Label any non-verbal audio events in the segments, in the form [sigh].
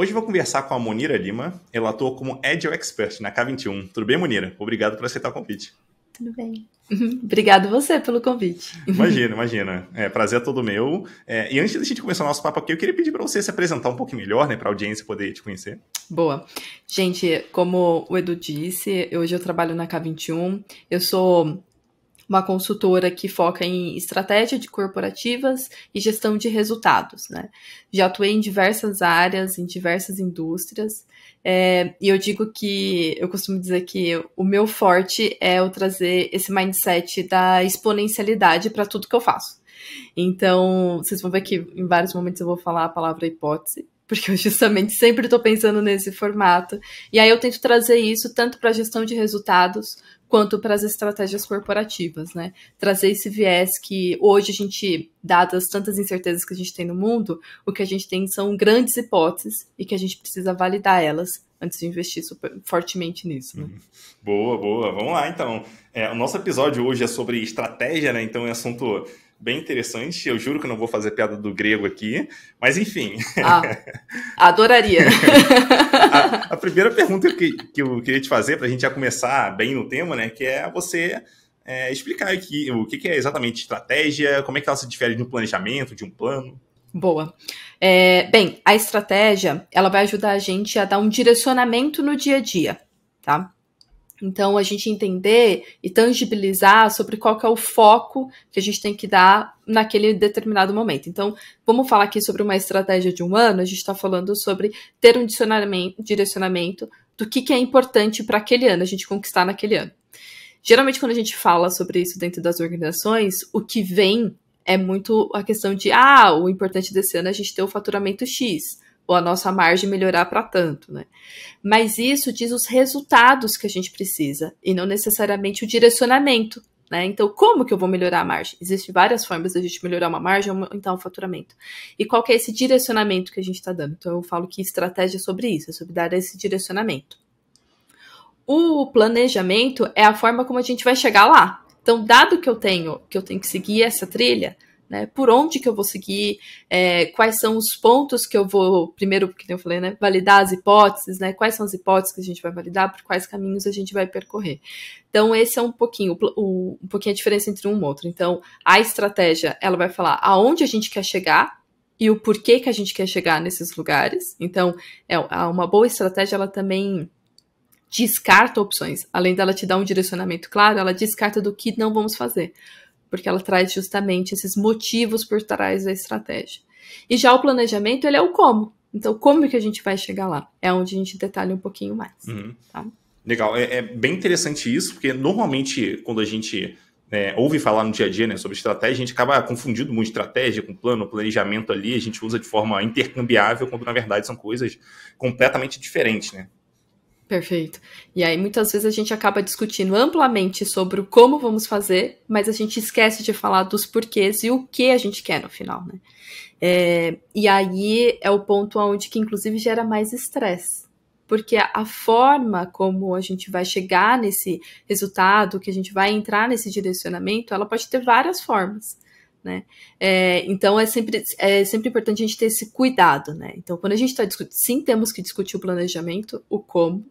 Hoje vou conversar com a Monira Lima. Ela atua como Agile Expert na K21. Tudo bem, Monira? Obrigado por aceitar o convite. Tudo bem. [laughs] Obrigado você pelo convite. Imagina, imagina. É, prazer é todo meu. É, e antes da gente começar o nosso papo aqui, eu queria pedir para você se apresentar um pouco melhor, né, para a audiência poder te conhecer. Boa. Gente, como o Edu disse, hoje eu trabalho na K21. Eu sou uma consultora que foca em estratégia de corporativas e gestão de resultados, né? Já atuei em diversas áreas, em diversas indústrias, é, e eu digo que, eu costumo dizer que o meu forte é eu trazer esse mindset da exponencialidade para tudo que eu faço. Então, vocês vão ver que em vários momentos eu vou falar a palavra hipótese, porque eu justamente sempre estou pensando nesse formato. E aí eu tento trazer isso tanto para a gestão de resultados quanto para as estratégias corporativas, né? Trazer esse viés que hoje a gente, dadas tantas incertezas que a gente tem no mundo, o que a gente tem são grandes hipóteses e que a gente precisa validar elas antes de investir super, fortemente nisso. Né? Uhum. Boa, boa. Vamos lá, então. É, o nosso episódio hoje é sobre estratégia, né? Então é assunto bem interessante. Eu juro que não vou fazer piada do grego aqui, mas enfim. Ah, adoraria. [laughs] a, a, primeira pergunta que, que eu queria te fazer, para a gente já começar bem no tema, né, que é você é, explicar aqui o que, que é exatamente estratégia, como é que ela se difere de um planejamento, de um plano. Boa. É, bem, a estratégia ela vai ajudar a gente a dar um direcionamento no dia a dia, tá? Então, a gente entender e tangibilizar sobre qual que é o foco que a gente tem que dar naquele determinado momento. Então, vamos falar aqui sobre uma estratégia de um ano, a gente está falando sobre ter um direcionamento do que, que é importante para aquele ano, a gente conquistar naquele ano. Geralmente, quando a gente fala sobre isso dentro das organizações, o que vem é muito a questão de, ah, o importante desse ano é a gente ter o faturamento X ou a nossa margem melhorar para tanto, né? Mas isso diz os resultados que a gente precisa e não necessariamente o direcionamento, né? Então, como que eu vou melhorar a margem? Existem várias formas da gente melhorar uma margem ou então o faturamento. E qual que é esse direcionamento que a gente está dando? Então, eu falo que estratégia é sobre isso, é sobre dar esse direcionamento. O planejamento é a forma como a gente vai chegar lá. Então, dado que eu tenho que eu tenho que seguir essa trilha, né? Por onde que eu vou seguir? É, quais são os pontos que eu vou, primeiro, que eu falei, né? Validar as hipóteses, né? Quais são as hipóteses que a gente vai validar? Por quais caminhos a gente vai percorrer? Então, esse é um pouquinho, o, um pouquinho a diferença entre um e outro. Então, a estratégia, ela vai falar aonde a gente quer chegar e o porquê que a gente quer chegar nesses lugares. Então, é, é uma boa estratégia, ela também descarta opções. Além dela te dar um direcionamento claro, ela descarta do que não vamos fazer porque ela traz justamente esses motivos por trás da estratégia. E já o planejamento, ele é o como. Então, como que a gente vai chegar lá? É onde a gente detalha um pouquinho mais. Uhum. Tá? Legal, é, é, bem interessante isso, porque normalmente quando a gente né, ouve falar no dia a dia né, sobre estratégia, a gente acaba confundindo muito estratégia com plano, planejamento ali, a gente usa de forma intercambiável, quando na verdade são coisas completamente diferentes, né? Perfeito. E aí muitas vezes a gente acaba discutindo amplamente sobre o como vamos fazer, mas a gente esquece de falar dos porquês e o que a gente quer no final, né? É, e aí é o ponto onde que inclusive gera mais estresse. Porque a forma como a gente vai chegar nesse resultado, que a gente vai entrar nesse direcionamento, ela pode ter várias formas. Né? É, então é sempre, é sempre importante a gente ter esse cuidado, né? Então, quando a gente está discutindo, sim, temos que discutir o planejamento, o como,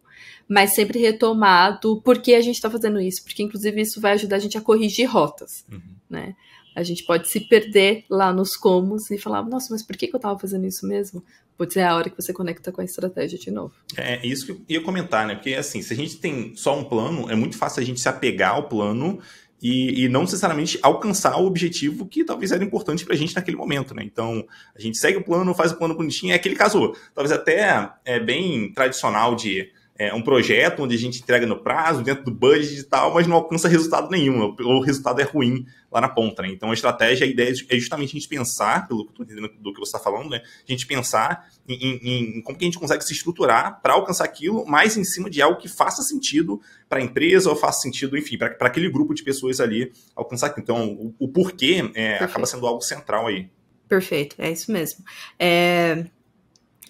mas sempre retomado por que a gente está fazendo isso, porque inclusive isso vai ajudar a gente a corrigir rotas, uhum. né? A gente pode se perder lá nos comos e falar, nossa, mas por que, que eu estava fazendo isso mesmo? Pode ser é a hora que você conecta com a estratégia de novo. É, é isso que eu ia comentar, né? Porque assim, se a gente tem só um plano, é muito fácil a gente se apegar ao plano e, e, não necessariamente alcançar o objetivo que talvez era importante para a gente naquele momento, né? Então, a gente segue o plano, faz o plano bonitinho, é aquele caso, talvez até é bem tradicional de é, um projeto onde a gente entrega no prazo, dentro do budget e tal, mas não alcança resultado nenhum, ou o resultado é ruim lá na ponta. Né? Então a estratégia, a ideia é justamente a gente pensar, pelo que eu estou entendendo do que você está falando, né? a gente pensar em, em, em, como que a gente consegue se estruturar para alcançar aquilo, mas em cima de algo que faça sentido para a empresa ou faça sentido, enfim, para aquele grupo de pessoas ali alcançar aquilo. Então o, o porquê é, acaba sendo algo central aí. Perfeito, é isso mesmo. É,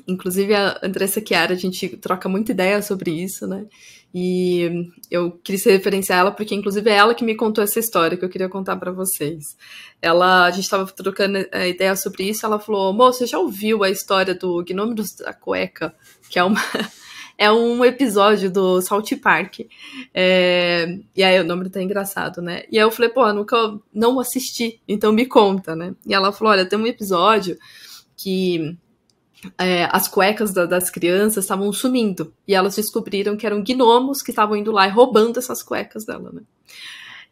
Inclusive, a Andressa Chiara, a gente troca muita ideia sobre isso, né? E eu quis referenciar ela porque, inclusive, é ela que me contou essa história que eu queria contar para vocês. Ela, a gente estava trocando a eh, ideia sobre isso, ela falou: "Moça, você já ouviu a história do Gnome da Cueca, [laughs] que é uma [laughs] é um episódio do Salt Park. É... e aí o nome tá é engraçado, né? E aí eu falei, pô, nunca não assisti, então me conta, né? E ela falou: olha, tem um episódio que é, as cuecas da, das crianças estavam sumindo. E elas descobriram que eram gnomos que estavam indo lá e roubando essas cuecas dela, né?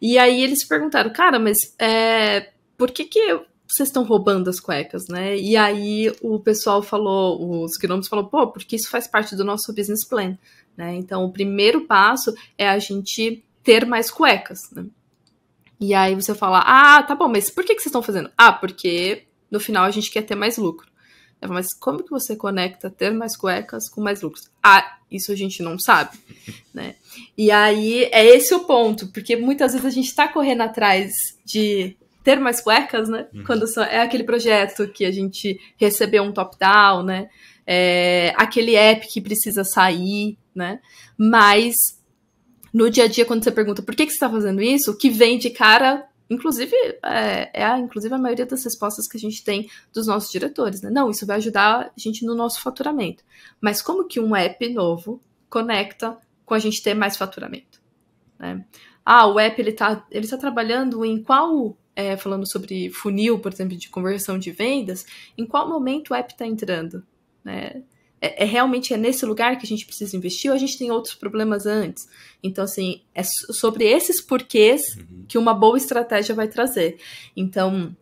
E aí eles perguntaram, cara, mas é, por que que vocês estão roubando as cuecas, né? E aí o pessoal falou, os gnomos falou, pô, porque isso faz parte do nosso business plan, né? Então o primeiro passo é a gente ter mais cuecas, né? E aí você fala, ah, tá bom, mas por que, que vocês estão fazendo? Ah, porque no final a gente quer ter mais lucro mas como que você conecta ter mais cuecas com mais lucros? Ah, isso a gente não sabe, [laughs] né? E aí é esse o ponto, porque muitas vezes a gente está correndo atrás de ter mais cuecas, né? Uhum. Quando só, é aquele projeto que a gente recebeu um top-down, né? É, aquele app que precisa sair, né? Mas no dia a dia, quando você pergunta por que, que você está fazendo isso, o que vem de cara Inclusive, é, é a, inclusive a maioria das respostas que a gente tem dos nossos diretores, né? Não, isso vai ajudar a gente no nosso faturamento. Mas como que um app novo conecta com a gente ter mais faturamento? Né? Ah, o app ele está ele tá trabalhando em qual. É, falando sobre funil, por exemplo, de conversão de vendas, em qual momento o app está entrando? Né? é, é, realmente é nesse lugar que a gente precisa investir ou a gente tem outros problemas antes? Então, assim, é sobre esses porquês uhum. que uma boa estratégia vai trazer. Então,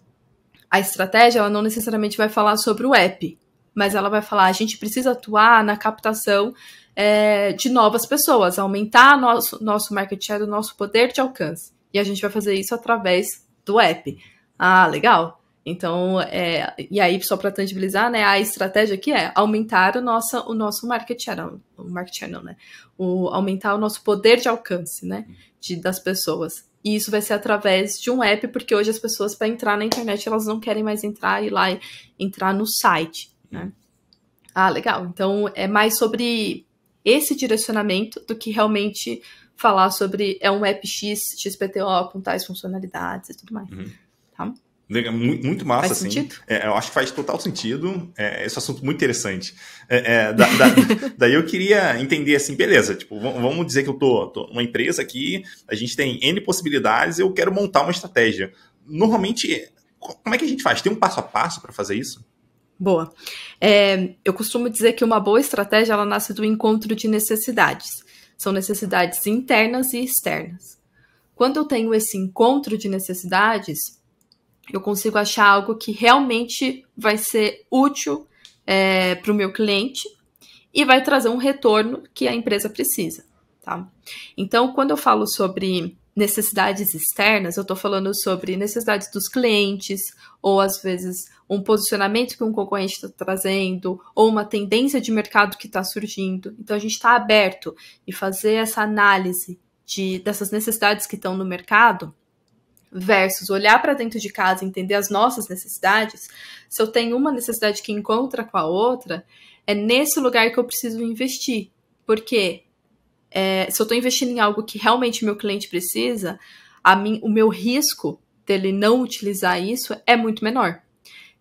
a estratégia, ela não necessariamente vai falar sobre o app, mas ela vai falar, a gente precisa atuar na captação é, de novas pessoas, aumentar nosso, nosso market share, o nosso poder de alcance. E a gente vai fazer isso através do app. Ah, legal. Então, é, e aí, só para tangibilizar, né, a estratégia aqui é aumentar o, nosso o nosso market channel, o market channel, né? O, aumentar o nosso poder de alcance, né? De, das pessoas. E isso vai ser através de um app, porque hoje as pessoas, para entrar na internet, elas não querem mais entrar e lá entrar no site, né? Hum. Ah, legal. Então, é mais sobre esse direcionamento do que realmente falar sobre é um app X, XPTO, com tais funcionalidades e tudo mais. Uhum. Tá? Muito, muito massa, faz assim. Sentido? É, eu acho que faz total sentido. É, esse assunto muito interessante. É, é, da, da, [laughs] daí eu queria entender assim, beleza, tipo, vamos dizer que eu tô, tô uma empresa aqui, a gente tem N possibilidades, eu quero montar uma estratégia. Normalmente, como é que a gente faz? Tem um passo a passo para fazer isso? Boa. É, eu costumo dizer que uma boa estratégia ela nasce do encontro de necessidades. São necessidades internas e externas. Quando eu tenho esse encontro de necessidades, eu consigo achar algo que realmente vai ser útil é, para o meu cliente e vai trazer um retorno que a empresa precisa. Tá? Então, quando eu falo sobre necessidades externas, eu estou falando sobre necessidades dos clientes, ou às vezes um posicionamento que um concorrente está trazendo, ou uma tendência de mercado que está surgindo. Então, a gente está aberto e fazer essa análise de, dessas necessidades que estão no mercado versus olhar para dentro de casa, entender as nossas necessidades, se eu tenho uma necessidade que encontra com a outra, é nesse lugar que eu preciso investir. Porque é, se eu estou investindo em algo que realmente meu cliente precisa, mim, o meu risco dele não utilizar isso é muito menor.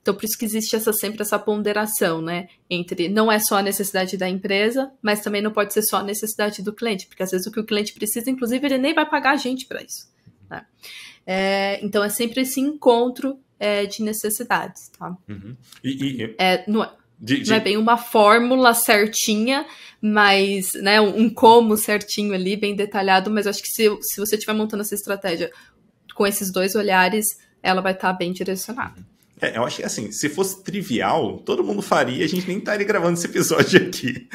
Então, por isso que existe essa, sempre essa ponderação, né? Entre não é só a necessidade da empresa, mas também não pode ser só a necessidade do cliente, porque às vezes o que o cliente precisa, inclusive, ele nem vai pagar a gente para isso. Né? É, então é sempre esse encontro é, de necessidades, tá? Uhum. E, e... É, não, de, é, de... não, é bem uma fórmula certinha, mas né, um como certinho ali, bem detalhado, mas acho que se, se você estiver montando essa estratégia com esses dois olhares, ela vai estar tá bem direcionada. Uhum. É, eu acho que assim, se fosse trivial, todo mundo faria, a gente nem estaria gravando esse episódio aqui.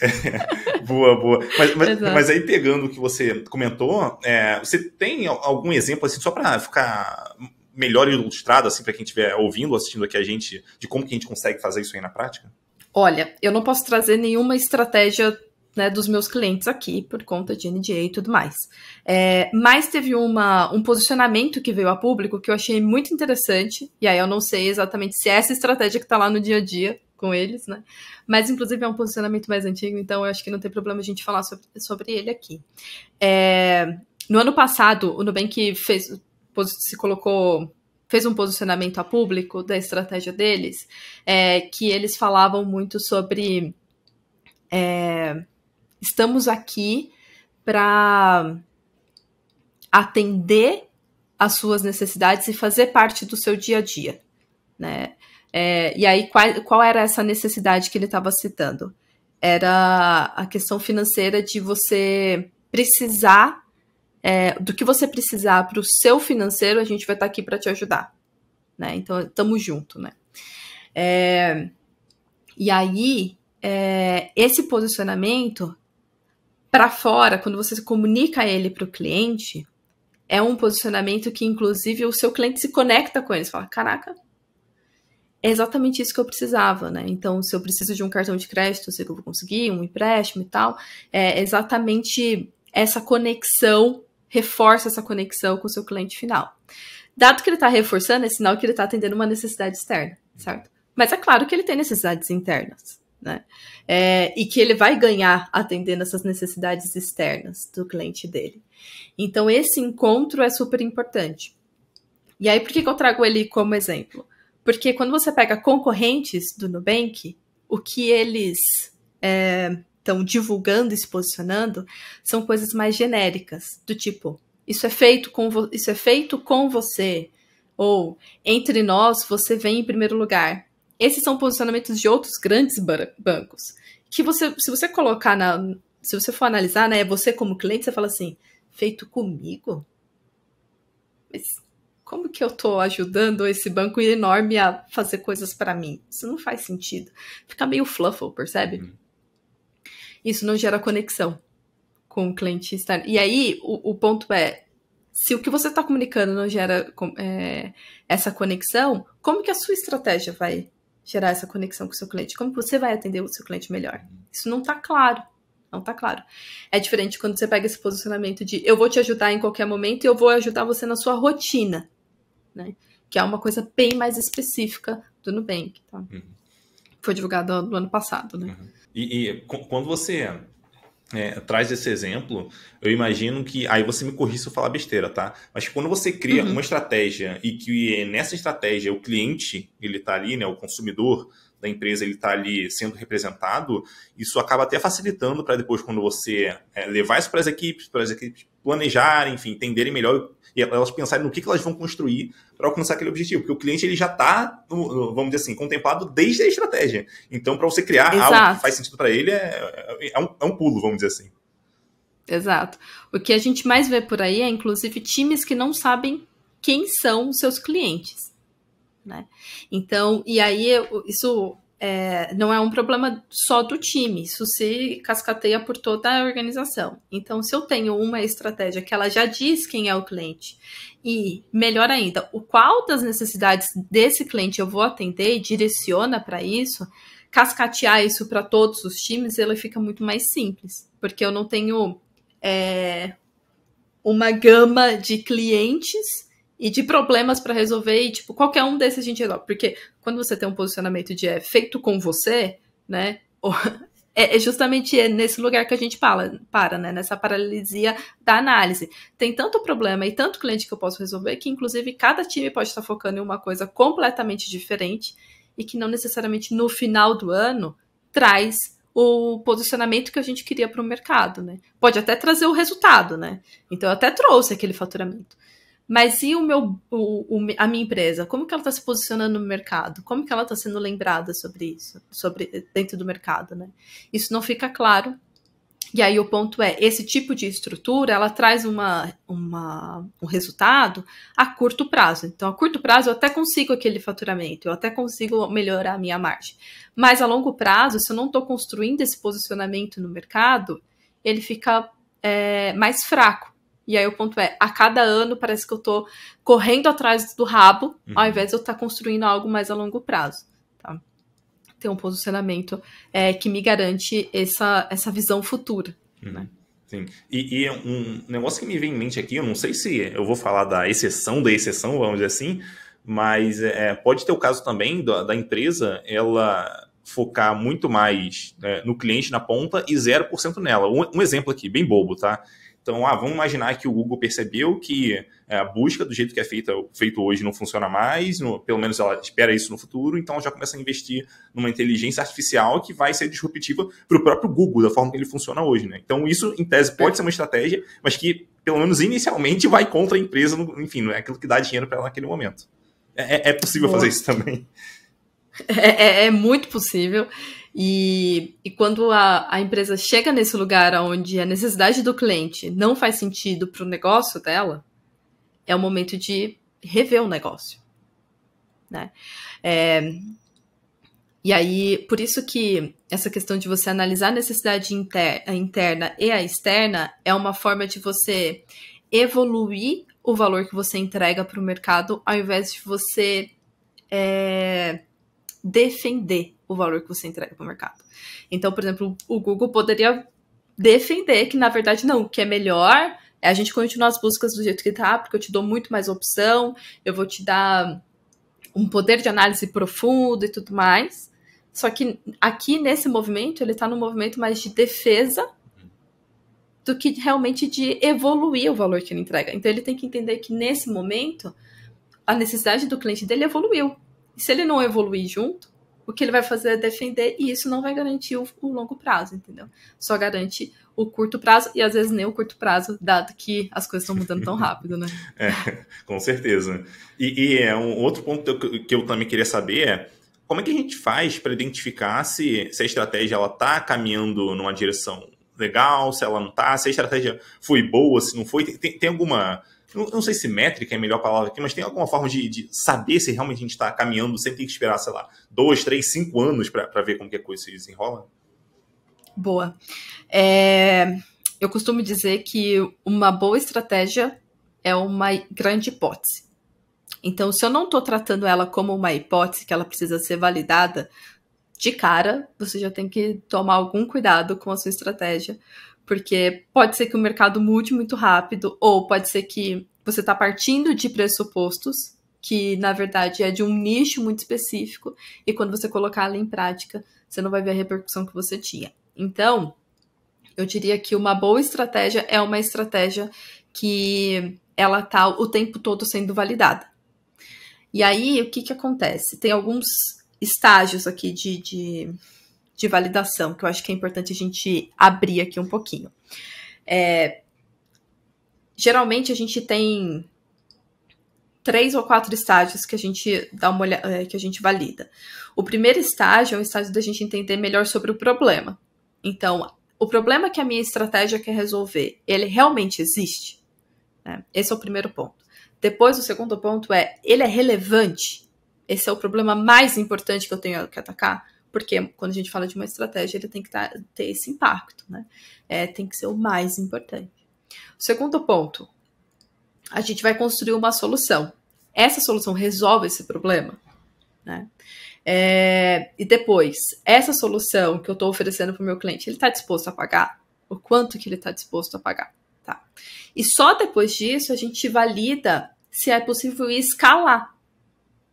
É, [laughs] boa, boa. Mas, mas, mas, aí, pegando o que você comentou, é, você tem algum exemplo, assim, só para ficar melhor ilustrado, assim, para quem estiver ouvindo ou assistindo aqui a gente, de como que a gente consegue fazer isso aí na prática? Olha, eu não posso trazer nenhuma estratégia né, dos meus clientes aqui por conta de NDA e tudo mais. É, mas teve uma, um posicionamento que veio a público que eu achei muito interessante, e aí eu não sei exatamente se é essa estratégia que está lá no dia a dia com eles, né? Mas inclusive é um posicionamento mais antigo, então eu acho que não tem problema a gente falar sobre, sobre ele aqui. É, no ano passado, o Nubank fez, se colocou fez um posicionamento a público da estratégia deles, é, que eles falavam muito sobre é, Estamos aqui para atender às suas necessidades e fazer parte do seu dia a dia, né? É, e aí, qual, qual era essa necessidade que ele estava citando? Era a questão financeira de você precisar, é, do que você precisar para o seu financeiro, a gente vai estar tá aqui para te ajudar, né? Então, estamos junto, né? É, e aí, é, esse posicionamento para fora, quando você comunica ele para o cliente, é um posicionamento que, inclusive, o seu cliente se conecta com ele. Você fala, caraca, é exatamente isso que eu precisava, né? Então, se eu preciso de um cartão de crédito, eu sei que eu vou conseguir, um empréstimo e tal. É exatamente essa conexão, reforça essa conexão com o seu cliente final. Dado que ele está reforçando, é sinal que ele está atendendo uma necessidade externa, certo? Mas é claro que ele tem necessidades internas né? É, e que ele vai ganhar atendendo essas necessidades externas do cliente dele. Então, esse encontro é super importante. E aí, por que, que eu trago ele como exemplo? Porque quando você pega concorrentes do Nubank, o que eles estão é, divulgando e se posicionando são coisas mais genéricas, do tipo, isso é feito com, isso é feito com você, ou entre nós, você vem em primeiro lugar. Esses são posicionamentos de outros grandes bancos. Que você, se você colocar na. Se você for analisar, né? Você como cliente, você fala assim, feito comigo? Mas como que eu estou ajudando esse banco enorme a fazer coisas para mim? Isso não faz sentido. Fica meio fluffle, percebe? Uhum. Isso não gera conexão com o cliente externo. E aí, o, o ponto é, se o que você está comunicando não gera é, essa conexão, como que a sua estratégia vai gerar essa conexão com o seu cliente? Como você vai atender o seu cliente melhor? Isso não está claro. Não está claro. É diferente quando você pega esse posicionamento de eu vou te ajudar em qualquer momento e eu vou ajudar você na sua rotina, né? Que é uma coisa bem mais específica do Nubank. Tá? Uhum. Foi divulgado no ano passado, né? Uhum. E, e quando você é, traz esse exemplo, eu imagino que. Aí você me corri se eu falar besteira, tá? Mas quando você cria uhum. uma estratégia e que nessa estratégia o cliente, ele tá ali, né? O consumidor da empresa, ele tá ali sendo representado, isso acaba até facilitando para depois, quando você é, levar isso para as equipes, para as equipes planejarem, enfim, entenderem melhor e elas pensarem no que, que elas vão construir para alcançar aquele objetivo, porque o cliente ele já está, vamos dizer assim, contemplado desde a estratégia. Então, para você criar Exato. algo que faz sentido para ele, é, é, é, um, é um pulo, vamos dizer assim. Exato. O que a gente mais vê por aí é, inclusive, times que não sabem quem são seus clientes. Né? Então, e aí, isso é, não é um problema só do time, isso se cascateia por toda a organização. Então, se eu tenho uma estratégia que ela já diz quem é o cliente e, melhor ainda, o qual das necessidades desse cliente eu vou atender e direciona para isso, cascatear isso para todos os times, ele fica muito mais simples, porque eu não tenho é, uma gama de clientes e de problemas para resolver e tipo qualquer um desses a gente resolve, porque quando você tem um posicionamento de é feito com você, né? [laughs] É, é justamente é nesse lugar que a gente para, para, né? Nessa paralisia da análise. Tem tanto problema e tanto cliente que eu posso resolver que, inclusive, cada time pode estar focando em uma coisa completamente diferente e que não necessariamente no final do ano traz o posicionamento que a gente queria para o mercado, né? Pode até trazer o resultado, né? Então eu até trouxe aquele faturamento. Mas e o meu, o, o, a minha empresa? Como que ela está se posicionando no mercado? Como que ela está sendo lembrada sobre isso, sobre dentro do mercado, né? Isso não fica claro. E aí o ponto é, esse tipo de estrutura, ela traz uma, uma, um resultado a curto prazo. Então, a curto prazo eu até consigo aquele faturamento, eu até consigo melhorar a minha margem. Mas a longo prazo, se eu não estou construindo esse posicionamento no mercado, ele fica é, mais fraco. E aí o ponto é, a cada ano parece que eu tô correndo atrás do rabo, uhum. ao invés de eu estar tá construindo algo mais a longo prazo, tá? Ter um posicionamento é, que me garante essa, essa visão futura, uhum. né? Sim. E, e, é um negócio que me vem em mente aqui, eu não sei se eu vou falar da exceção da exceção, vamos dizer assim, mas é, é pode ter o caso também da, da empresa ela focar muito mais é, no cliente na ponta e 0% nela. Um, um exemplo aqui, bem bobo, tá? Então, ah, vamos imaginar que o Google percebeu que é, a busca do jeito que é feita, feito hoje não funciona mais, no, pelo menos ela espera isso no futuro, então já começa a investir numa inteligência artificial que vai ser disruptiva para o próprio Google, da forma que ele funciona hoje. Né? Então, isso, em tese, pode ser uma estratégia, mas que, pelo menos inicialmente, vai contra a empresa, enfim, não é aquilo que dá dinheiro para ela naquele momento. É, é, é possível Boa. fazer isso também. É, é, é muito possível. E, e quando a, a empresa chega nesse lugar onde a necessidade do cliente não faz sentido para o negócio dela, é o momento de rever o negócio. Né? É, e aí, por isso que essa questão de você analisar a necessidade inter, a interna e a externa é uma forma de você evoluir o valor que você entrega para o mercado, ao invés de você é, defender o valor que você entrega para o mercado. Então, por exemplo, o Google poderia defender que, na verdade, não, o que é melhor é a gente continuar as buscas do jeito que está, porque eu te dou muito mais opção, eu vou te dar um poder de análise profundo e tudo mais. Só que aqui nesse movimento, ele está num movimento mais de defesa do que realmente de evoluir o valor que ele entrega. Então ele tem que entender que nesse momento a necessidade do cliente dele evoluiu. E se ele não evoluir junto, o que ele vai fazer é defender e isso não vai garantir o, o, longo prazo, entendeu? Só garante o curto prazo e às vezes nem o curto prazo, dado que as coisas estão mudando tão rápido, né? [laughs] é, com certeza. E, e, é um outro ponto que eu, que eu também queria saber é como é que a gente faz para identificar se, se a estratégia ela está caminhando numa direção legal, se ela não está, se a estratégia foi boa, se não foi. Tem, tem alguma não, não, sei se métrica é a melhor palavra aqui, mas tem alguma forma de, de saber se realmente a gente está caminhando sem ter que esperar, sei lá, dois, três, cinco anos para ver como que a coisa se desenrola? Boa. É, eu costumo dizer que uma boa estratégia é uma grande hipótese. Então, se eu não estou tratando ela como uma hipótese que ela precisa ser validada de cara, você já tem que tomar algum cuidado com a sua estratégia, porque pode ser que o mercado mude muito rápido, ou pode ser que você está partindo de pressupostos que na verdade é de um nicho muito específico e quando você colocar ela em prática, você não vai ver a repercussão que você tinha. Então, eu diria que uma boa estratégia é uma estratégia que ela tá o tempo todo sendo validada. E aí, o que que acontece? Tem alguns estágios aqui de, de, de validação que eu acho que é importante a gente abrir aqui um pouquinho. É, Geralmente a gente tem três ou quatro estágios que a gente dá uma olhada, é, que a gente valida. O primeiro estágio é o estágio da gente entender melhor sobre o problema. Então, o problema que a minha estratégia quer resolver, ele realmente existe? Né? Esse é o primeiro ponto. Depois, o segundo ponto é, ele é relevante? Esse é o problema mais importante que eu tenho que atacar? Porque quando a gente fala de uma estratégia, ele tem que tá, ter esse impacto, né? É, tem que ser o mais importante. Segundo ponto, a gente vai construir uma solução. Essa solução resolve esse problema, né? É, e depois, essa solução que eu estou oferecendo para o meu cliente, ele está disposto a pagar? O quanto que ele está disposto a pagar? Tá. E só depois disso a gente valida se é possível escalar.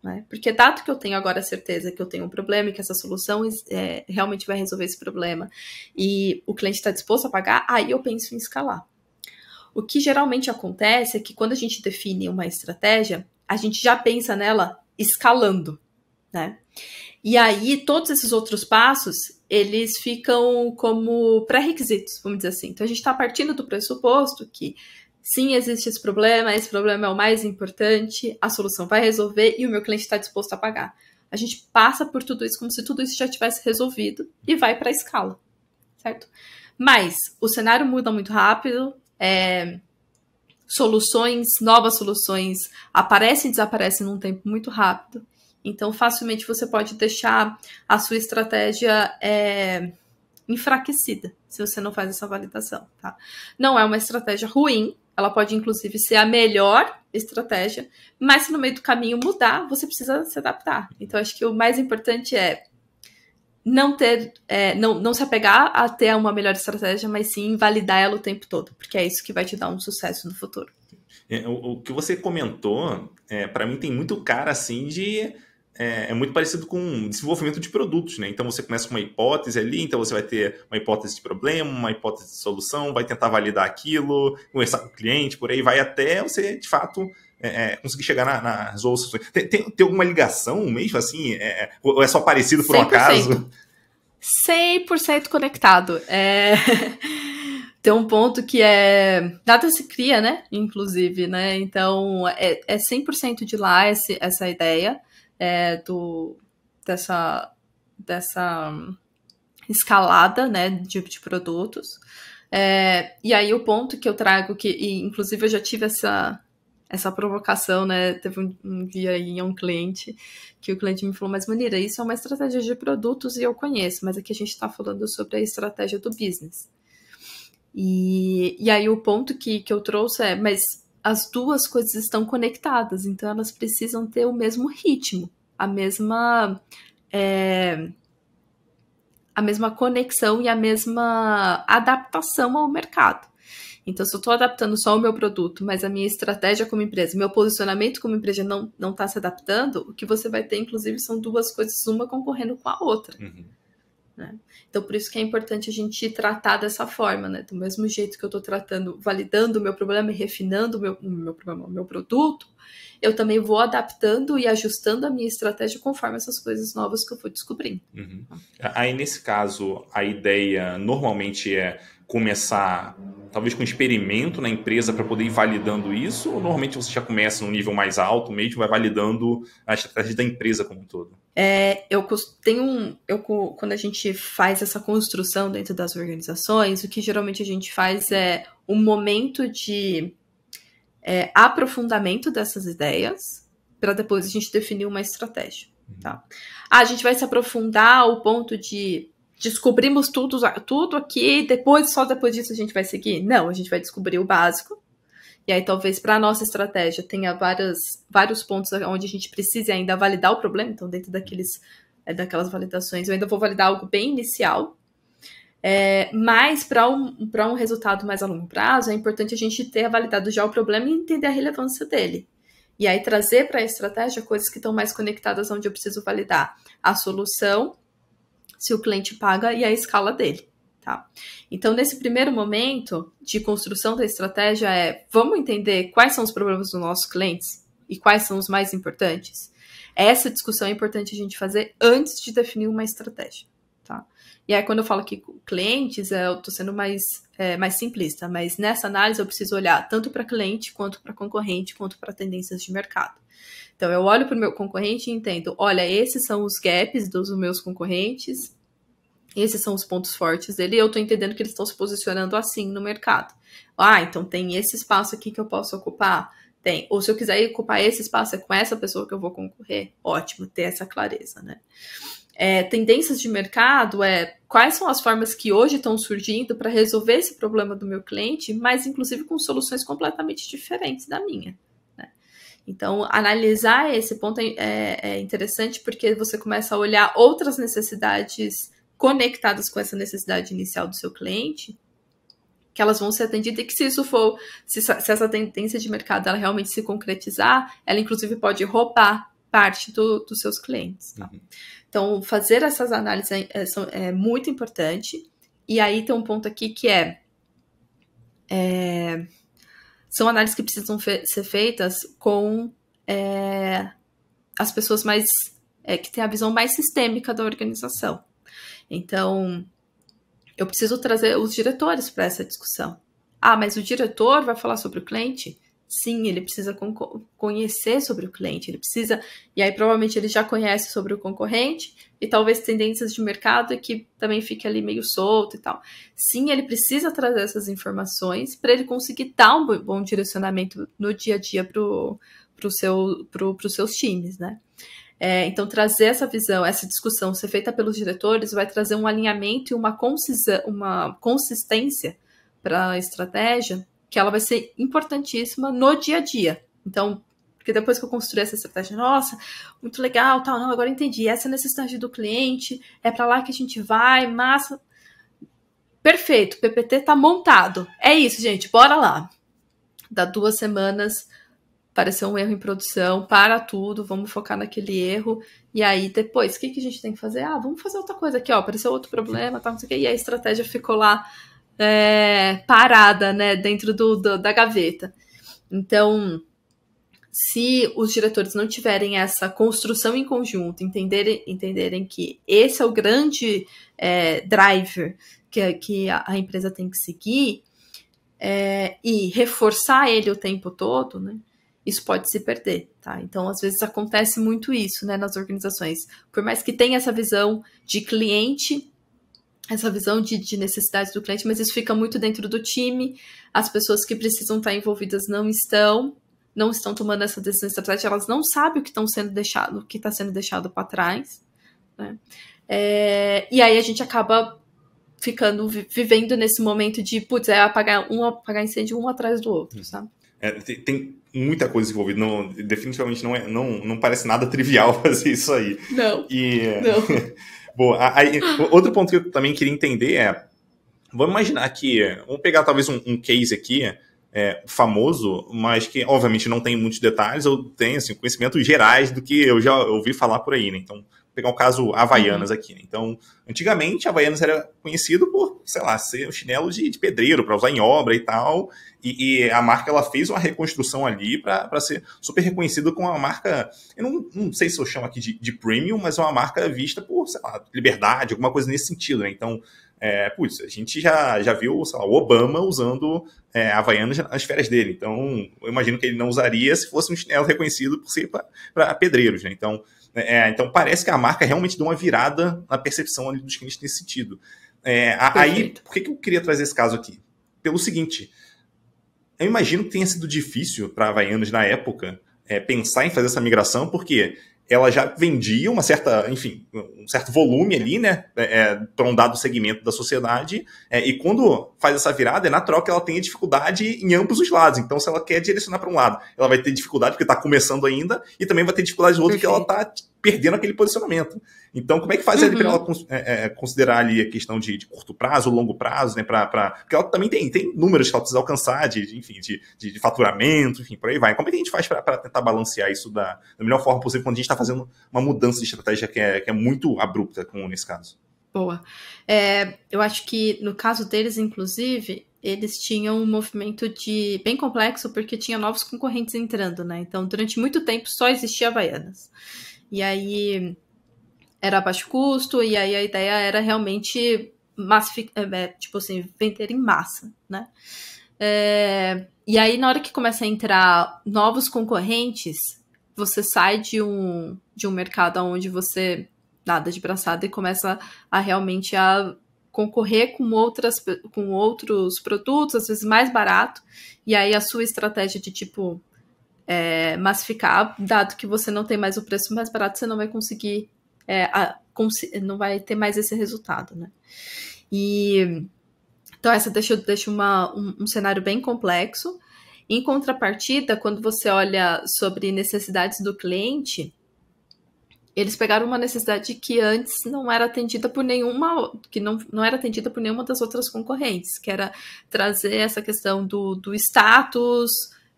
Né? Porque dado que eu tenho agora a certeza que eu tenho um problema e que essa solução é, realmente vai resolver esse problema e o cliente está disposto a pagar, aí eu penso em escalar. O que geralmente acontece é que quando a gente define uma estratégia, a gente já pensa nela escalando, né? E aí todos esses outros passos, eles ficam como pré-requisitos, vamos dizer assim. Então a gente está partindo do pressuposto que sim, existe esse problema, esse problema é o mais importante, a solução vai resolver e o meu cliente está disposto a pagar. A gente passa por tudo isso como se tudo isso já tivesse resolvido e vai para a escala, certo? Mas o cenário muda muito rápido, é, soluções, novas soluções aparecem e desaparecem num tempo muito rápido. Então, facilmente você pode deixar a sua estratégia é, enfraquecida se você não faz essa validação. Tá? Não é uma estratégia ruim, ela pode inclusive ser a melhor estratégia, mas se no meio do caminho mudar, você precisa se adaptar. Então, acho que o mais importante é não ter, é, não, não se apegar a ter uma melhor estratégia, mas sim validar ela o tempo todo, porque é isso que vai te dar um sucesso no futuro. É, o, o, que você comentou, é, para mim tem muito cara assim de é, é, muito parecido com desenvolvimento de produtos, né? Então você começa com uma hipótese ali, então você vai ter uma hipótese de problema, uma hipótese de solução, vai tentar validar aquilo, conversar com o cliente, por aí vai até você de fato é, é, conseguir chegar na, na resolução. Tem, tem, tem, alguma ligação mesmo, assim? É, é ou é só parecido por 100%. um acaso? 100% conectado. É... [laughs] tem um ponto que é. Nada se cria, né? Inclusive, né? Então, é, é 100% de lá esse, essa ideia é, do, dessa, dessa escalada né, de, de produtos. É, e aí, o ponto que eu trago, que e, inclusive eu já tive essa, essa provocação, né? Teve um, um dia aí um cliente que o cliente me falou, mas Manira, isso é uma estratégia de produtos e eu conheço, mas aqui a gente está falando sobre a estratégia do business. E, e aí o ponto que, que eu trouxe é, mas as duas coisas estão conectadas, então elas precisam ter o mesmo ritmo, a mesma. É, a mesma conexão e a mesma adaptação ao mercado. Então, se eu estou adaptando só o meu produto, mas a minha estratégia como empresa, meu posicionamento como empresa não não está se adaptando, o que você vai ter, inclusive, são duas coisas, uma concorrendo com a outra. Uhum. Né? Então, por isso que é importante a gente tratar dessa forma, né? Do mesmo jeito que eu estou tratando, validando o meu problema e refinando o meu, meu, problema, meu produto, eu também vou adaptando e ajustando a minha estratégia conforme essas coisas novas que eu vou descobrindo. Uhum. Aí, nesse caso, a ideia normalmente é começar talvez com experimento na empresa para poder ir validando isso? Ou normalmente você já começa num nível mais alto mesmo, vai validando a estratégia da empresa como um todo? É, eu tenho um, eu, quando a gente faz essa construção dentro das organizações, o que geralmente a gente faz é um momento de é, aprofundamento dessas ideias para depois a gente definir uma estratégia. Tá? Uhum. Ah, a gente vai se aprofundar ao ponto de descobrimos tudo, tudo aqui, depois, só depois disso a gente vai seguir? Não, a gente vai descobrir o básico. E aí, talvez para a nossa estratégia tenha várias, vários pontos onde a gente precise ainda validar o problema. Então, dentro daqueles, é, daquelas validações, eu ainda vou validar algo bem inicial. É, mas para um, um resultado mais a longo prazo, é importante a gente ter validado já o problema e entender a relevância dele. E aí trazer para a estratégia coisas que estão mais conectadas onde eu preciso validar a solução se o cliente paga e a escala dele. Tá? Então, nesse primeiro momento de construção da estratégia é vamos entender quais são os problemas dos nossos clientes e quais são os mais importantes. Essa discussão é importante a gente fazer antes de definir uma estratégia. Tá? E aí, quando eu falo que clientes, é, eu estou sendo mais, é, mais simplista, mas nessa análise eu preciso olhar tanto para cliente, quanto para concorrente, quanto para tendências de mercado. Então, eu olho para o meu concorrente e entendo: olha, esses são os gaps dos meus concorrentes, esses são os pontos fortes dele, e eu estou entendendo que eles estão se posicionando assim no mercado. Ah, então tem esse espaço aqui que eu posso ocupar. Tem. Ou se eu quiser ocupar esse espaço, é com essa pessoa que eu vou concorrer. Ótimo, ter essa clareza, né? É, tendências de mercado é quais são as formas que hoje estão surgindo para resolver esse problema do meu cliente, mas inclusive com soluções completamente diferentes da minha. Então, analisar esse ponto é, é interessante porque você começa a olhar outras necessidades conectadas com essa necessidade inicial do seu cliente que elas vão ser atendidas e que se isso for, se, se, essa tendência de mercado ela realmente se concretizar, ela inclusive pode roubar parte do, dos seus clientes. Tá? Uhum. Então, fazer essas análises é, é, é, muito importante. E aí tem um ponto aqui que é, é são análises que precisam fe ser feitas com é, as pessoas mais é, que têm a visão mais sistêmica da organização. Então, eu preciso trazer os diretores para essa discussão. Ah, mas o diretor vai falar sobre o cliente? Sim, ele precisa conhecer sobre o cliente, ele precisa. E aí, provavelmente, ele já conhece sobre o concorrente e talvez tendências de mercado que também fique ali meio solto e tal. Sim, ele precisa trazer essas informações para ele conseguir dar um bom direcionamento no dia a dia para pro seu, pro, os seus times, né? É, então, trazer essa visão, essa discussão ser feita pelos diretores vai trazer um alinhamento e uma, uma consistência para a estratégia que ela vai ser importantíssima no dia a dia. Então, porque depois que eu construí essa estratégia, nossa, muito legal, tal, não, agora entendi, essa é a necessidade do cliente, é para lá que a gente vai, massa. Perfeito, o PPT tá montado. É isso, gente, bora lá. Dá duas semanas, pareceu um erro em produção, para tudo, vamos focar naquele erro. E aí depois, o que, que a gente tem que fazer? Ah, vamos fazer outra coisa aqui, ó, apareceu outro problema, tal, não sei o quê, e a estratégia ficou lá é, parada, né, dentro do, do, da gaveta. Então, se os diretores não tiverem essa construção em conjunto, entenderem, entenderem que esse é o grande é, driver que, que a, a, empresa tem que seguir é, e reforçar ele o tempo todo, né? Isso pode se perder, tá? Então, às vezes acontece muito isso, né, nas organizações. Por mais que tenha essa visão de cliente essa visão de, de necessidades do cliente, mas isso fica muito dentro do time. As pessoas que precisam estar envolvidas não estão, não estão tomando essa decisão estratégica, elas não sabem o que estão sendo deixado, o que está sendo deixado para trás. Né? É, e aí a gente acaba ficando vivendo nesse momento de putz, é apagar um apagar incêndio um atrás do outro, sabe? É, tem, muita coisa envolvida. Não, definitivamente não é, não, não parece nada trivial [laughs] fazer isso aí. Não. E, é, não. [laughs] Boa. Aí, outro ponto que eu também queria entender é: vamos imaginar que. Vamos pegar talvez um, um case aqui. É, famoso, mas que obviamente não tem muitos detalhes, eu tenho assim, conhecimentos gerais do que eu já ouvi falar por aí, né? Então, pegar um caso Havaianas uhum. aqui. Né? Então, antigamente, Havaianas era conhecido por, sei lá, ser um chinelo de, de pedreiro, para usar em obra e tal. E, e, a marca ela fez uma reconstrução ali para ser super reconhecida com uma marca. Eu não, não sei se eu chamo aqui de, de premium, mas é uma marca vista por, sei lá, liberdade, alguma coisa nesse sentido. Né? Então, é, putz, a gente já, já viu lá, o Obama usando é, Havaianas nas férias dele. Então, eu imagino que ele não usaria se fosse um chinelo reconhecido por ser para pedreiros. Né? Então, é, é, então parece que a marca realmente deu uma virada na percepção ali dos clientes nesse sentido. É, aí, por que, que eu queria trazer esse caso aqui? Pelo seguinte, eu imagino que tenha sido difícil para a Havaianos na época é, pensar em fazer essa migração, porque ela já vendia uma certa, enfim, um certo volume ali, né, é, é para um dado segmento da sociedade. É, e quando faz essa virada, é natural que ela tenha dificuldade em ambos os lados. Então, se ela quer direcionar para um lado, ela vai ter dificuldade porque está começando ainda, e também vai ter dificuldade do outro Perfeito. que ela está perdendo aquele posicionamento. Então, como é que faz uhum. para ela é, é, considerar ali a questão de, de, curto prazo, longo prazo, né? Pra, pra, porque ela também tem, tem números que ela precisa alcançar, de, enfim, de, de, de faturamento, enfim, por aí vai. Como é que a gente faz para tentar balancear isso da, da, melhor forma possível quando a gente está fazendo uma mudança de estratégia que é, que é muito abrupta, como nesse caso? Boa. É, eu acho que no caso deles, inclusive, eles tinham um movimento de bem complexo porque tinha novos concorrentes entrando, né? Então, durante muito tempo só existia Havaianas. E aí era baixo custo, e aí a ideia era realmente é, é, tipo assim, vender em massa, né? É, e aí, na hora que começa a entrar novos concorrentes, você sai de um, de um mercado onde você nada de braçada e começa a realmente a concorrer com outras com outros produtos, às vezes mais barato, e aí a sua estratégia de tipo é, massificar, dado que você não tem mais o preço mais barato, você não vai conseguir, é, a, não vai ter mais esse resultado, né? E então essa deixa, deixa uma, um, um cenário bem complexo. Em contrapartida, quando você olha sobre necessidades do cliente, eles pegaram uma necessidade que antes não era atendida por nenhuma, que não, não era atendida por nenhuma das outras concorrentes, que era trazer essa questão do, do status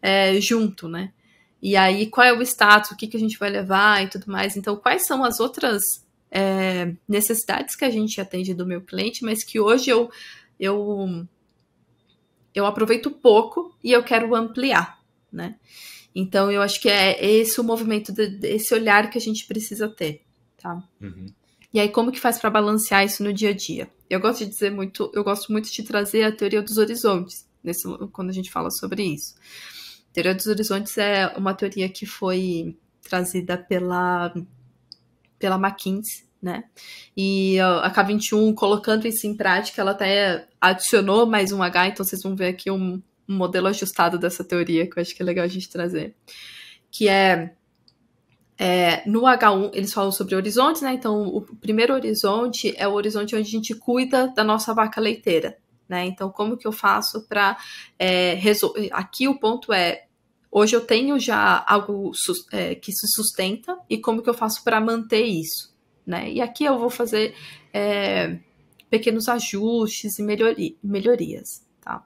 é, junto, né? E aí, qual é o status, o que, que a gente vai levar e tudo mais. Então, quais são as outras é, necessidades que a gente atende do meu cliente, mas que hoje eu, eu, eu aproveito pouco e eu quero ampliar, né? Então, eu acho que é esse o movimento, de, esse olhar que a gente precisa ter, tá? Uhum. E aí, como que faz para balancear isso no dia a dia? Eu gosto de dizer muito, eu gosto muito de trazer a teoria dos horizontes, nesse, quando a gente fala sobre isso. Teoria dos Horizontes é uma teoria que foi trazida pela, pela McKinsey, né? E a K21, colocando isso em prática, ela até adicionou mais um H, então vocês vão ver aqui um, um modelo ajustado dessa teoria, que eu acho que é legal a gente trazer. Que é é, no H1, eles falam sobre horizontes, né? Então, o primeiro horizonte é o horizonte onde a gente cuida da nossa vaca leiteira né? Então, como que eu faço para é, resolver? Aqui o ponto é Hoje eu tenho já algo é, que se sustenta e como que eu faço para manter isso, né? E aqui eu vou fazer é, pequenos ajustes e melhorias, tá?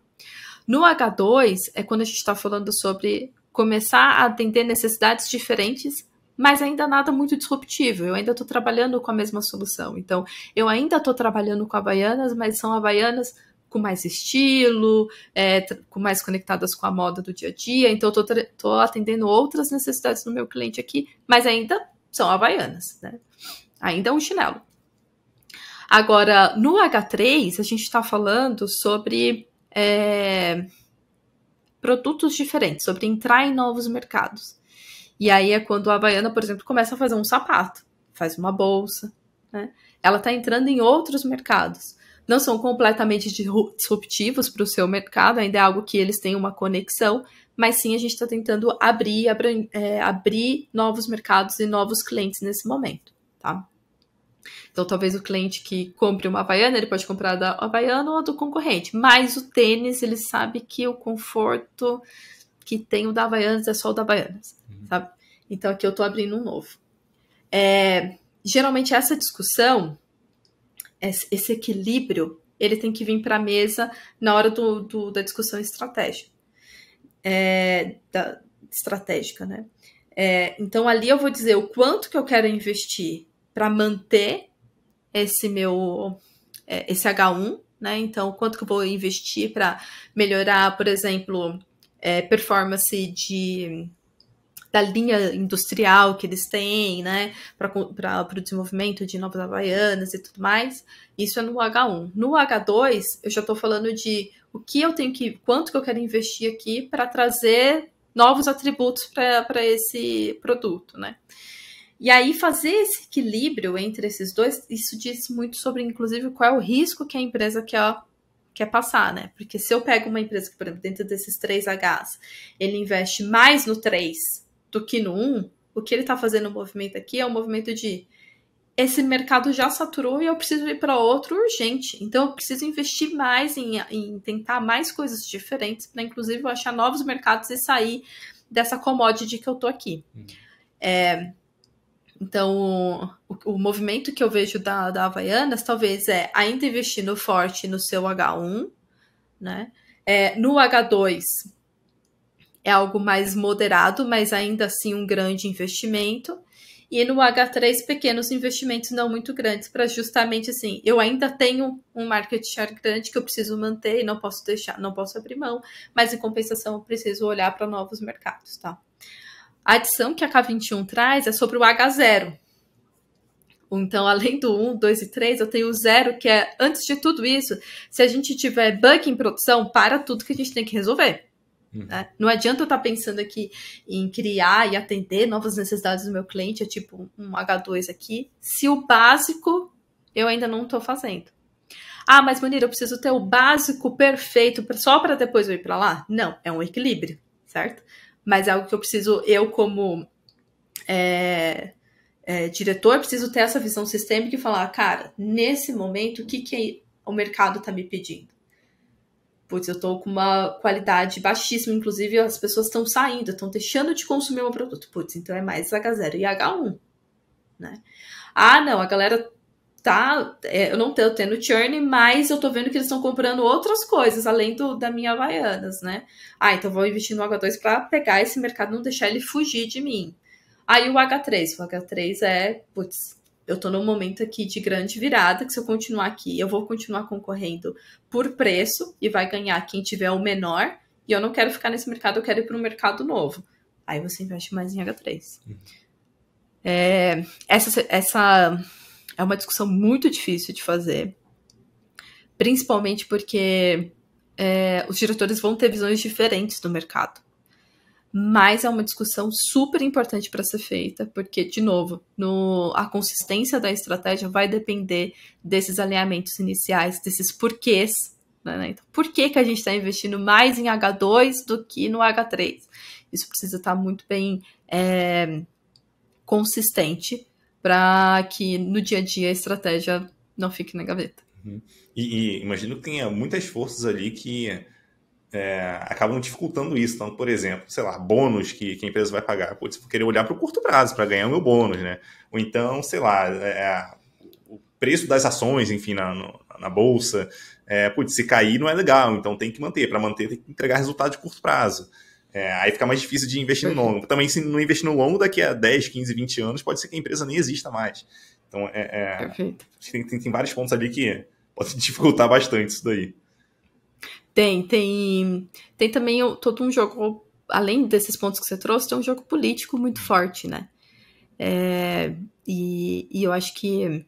No H2 é quando a gente está falando sobre começar a atender necessidades diferentes, mas ainda nada muito disruptivo. Eu ainda estou trabalhando com a mesma solução. Então, eu ainda estou trabalhando com Havaianas, mas são Havaianas com mais estilo, é, com mais conectadas com a moda do dia a dia. Então, eu estou atendendo outras necessidades do meu cliente aqui, mas ainda são havaianas, né? Ainda é um chinelo. Agora, no H3, a gente está falando sobre é, produtos diferentes, sobre entrar em novos mercados. E aí é quando a Havaiana, por exemplo, começa a fazer um sapato, faz uma bolsa, né? Ela está entrando em outros mercados não são completamente disruptivos para o seu mercado, ainda é algo que eles têm uma conexão, mas sim a gente está tentando abrir, abrir, é, abrir novos mercados e novos clientes nesse momento, tá? Então, talvez o cliente que compre uma Havaiana, ele pode comprar da Havaiana ou do concorrente. Mas o tênis, ele sabe que o conforto que tem o da Havaianas é só o da Havaianas, uhum. sabe? Então, aqui eu estou abrindo um novo. É, geralmente, essa discussão esse equilíbrio, ele tem que vir para a mesa na hora do, do da discussão estratégica. É, da, estratégica, né? É, então ali eu vou dizer o quanto que eu quero investir para manter esse meu é, esse H1, né? Então quanto que eu vou investir para melhorar, por exemplo, é, performance de da linha industrial que eles têm, né, para o desenvolvimento de novas havaianas e tudo mais. Isso é no H1. No H2, eu já estou falando de o que eu tenho que, quanto que eu quero investir aqui para trazer novos atributos para esse produto, né? E aí fazer esse equilíbrio entre esses dois, isso diz muito sobre, inclusive, qual é o risco que a empresa quer, quer passar, né? Porque se eu pego uma empresa que, por exemplo, dentro desses três Hs, ele investe mais no 3 do que no 1, o que ele está fazendo o movimento aqui é um movimento de esse mercado já saturou e eu preciso ir para outro urgente. Então eu preciso investir mais em, em tentar mais coisas diferentes para, inclusive, eu achar novos mercados e sair dessa commodity que eu tô aqui. Hum. É, então, o, o, movimento que eu vejo da, da Havaianas talvez é ainda investindo forte no seu H1, né? É, no H2, é algo mais moderado, mas ainda assim um grande investimento. E no H3, pequenos investimentos não muito grandes, para justamente assim, eu ainda tenho um market share grande que eu preciso manter e não posso deixar, não posso abrir mão, mas em compensação eu preciso olhar para novos mercados, tá? A adição que a K21 traz é sobre o H0. Então, além do 1, 2 e 3, eu tenho o 0, que é, antes de tudo isso, se a gente tiver bug em produção, para tudo que a gente tem que resolver. Uhum. Né? Não adianta eu estar tá pensando aqui em criar e atender novas necessidades do meu cliente, é tipo um H2 aqui, se o básico eu ainda não estou fazendo. Ah, mas Munir, eu preciso ter o básico perfeito só para depois eu ir para lá? Não, é um equilíbrio, certo? Mas é algo que eu preciso, eu como é, é, diretor, preciso ter essa visão sistêmica e falar, cara, nesse momento, o que, que o mercado está me pedindo? Putz, eu tô com uma qualidade baixíssima, inclusive as pessoas estão saindo, estão deixando de consumir o meu produto. Putz, então é mais H0 e H1, né? Ah, não, a galera tá, é, eu não tô tendo churn, mas eu tô vendo que eles estão comprando outras coisas, além do, da minha Havaianas, né? Ah, então vou investir no H2 para pegar esse mercado, não deixar ele fugir de mim. Aí o H3, o H3 é, putz, eu tô num momento aqui de grande virada, que se eu continuar aqui, eu vou continuar concorrendo por preço e vai ganhar quem tiver o menor, e eu não quero ficar nesse mercado, eu quero ir para um mercado novo. Aí você investe mais em H3. Uhum. É, essa, essa é uma discussão muito difícil de fazer, principalmente porque é, os diretores vão ter visões diferentes do mercado mas é uma discussão super importante para ser feita, porque, de novo, no, a consistência da estratégia vai depender desses alinhamentos iniciais, desses porquês. Né? né? Então, por que, que a gente está investindo mais em H2 do que no H3? Isso precisa estar tá muito bem é, consistente para que no dia a dia a estratégia não fique na gaveta. Uhum. E, e imagino que tenha muitas forças ali que é, acabam dificultando isso. Então, por exemplo, sei lá, bônus que, que a empresa vai pagar. se eu querer olhar para o curto prazo para ganhar o meu bônus, né? Ou então, sei lá, é, é, o preço das ações, enfim, na, no, na bolsa. É, putz, se cair não é legal, então tem que manter. Para manter, tem que entregar resultado de curto prazo. É, aí fica mais difícil de investir no longo. Também, se não investir no longo, daqui a 10, 15, 20 anos, pode ser que a empresa nem exista mais. Então, é, é tem, tem, tem vários pontos ali que podem [laughs] dificultar bastante isso daí. Tem, tem. Tem também todo um jogo, além desses pontos que você trouxe, tem um jogo político muito forte, né? É, e, e eu acho que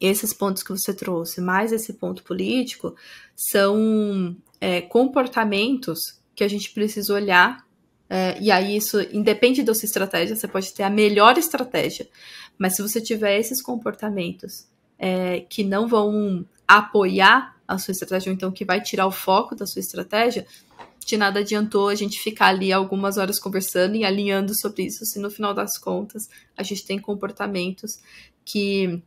esses pontos que você trouxe, mais esse ponto político, são é, comportamentos que a gente precisa olhar. É, e aí, isso independe da sua estratégia, você pode ter a melhor estratégia, mas se você tiver esses comportamentos é, que não vão apoiar a sua estratégia, ou então que vai tirar o foco da sua estratégia, de nada adiantou a gente ficar ali algumas horas conversando e alinhando sobre isso, se no final das contas a gente tem comportamentos que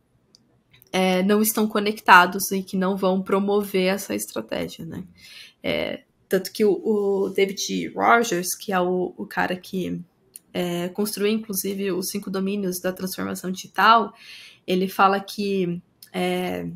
é, não estão conectados e que não vão promover essa estratégia, né? É, tanto que o, o, David Rogers, que é o, o cara que é, construiu inclusive os cinco domínios da transformação digital, ele fala que é,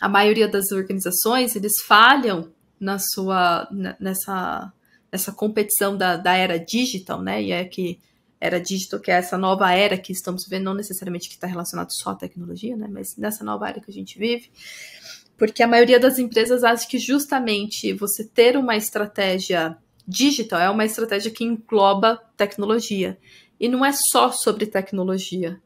a maioria das organizações eles falham na sua nessa nessa competição da, da era digital, né? E é que era digital, que é essa nova era que estamos vivendo, não necessariamente que está relacionado só à tecnologia, né? Mas nessa nova era que a gente vive. Porque a maioria das empresas acha que justamente você ter uma estratégia digital é uma estratégia que engloba tecnologia. E não é só sobre tecnologia.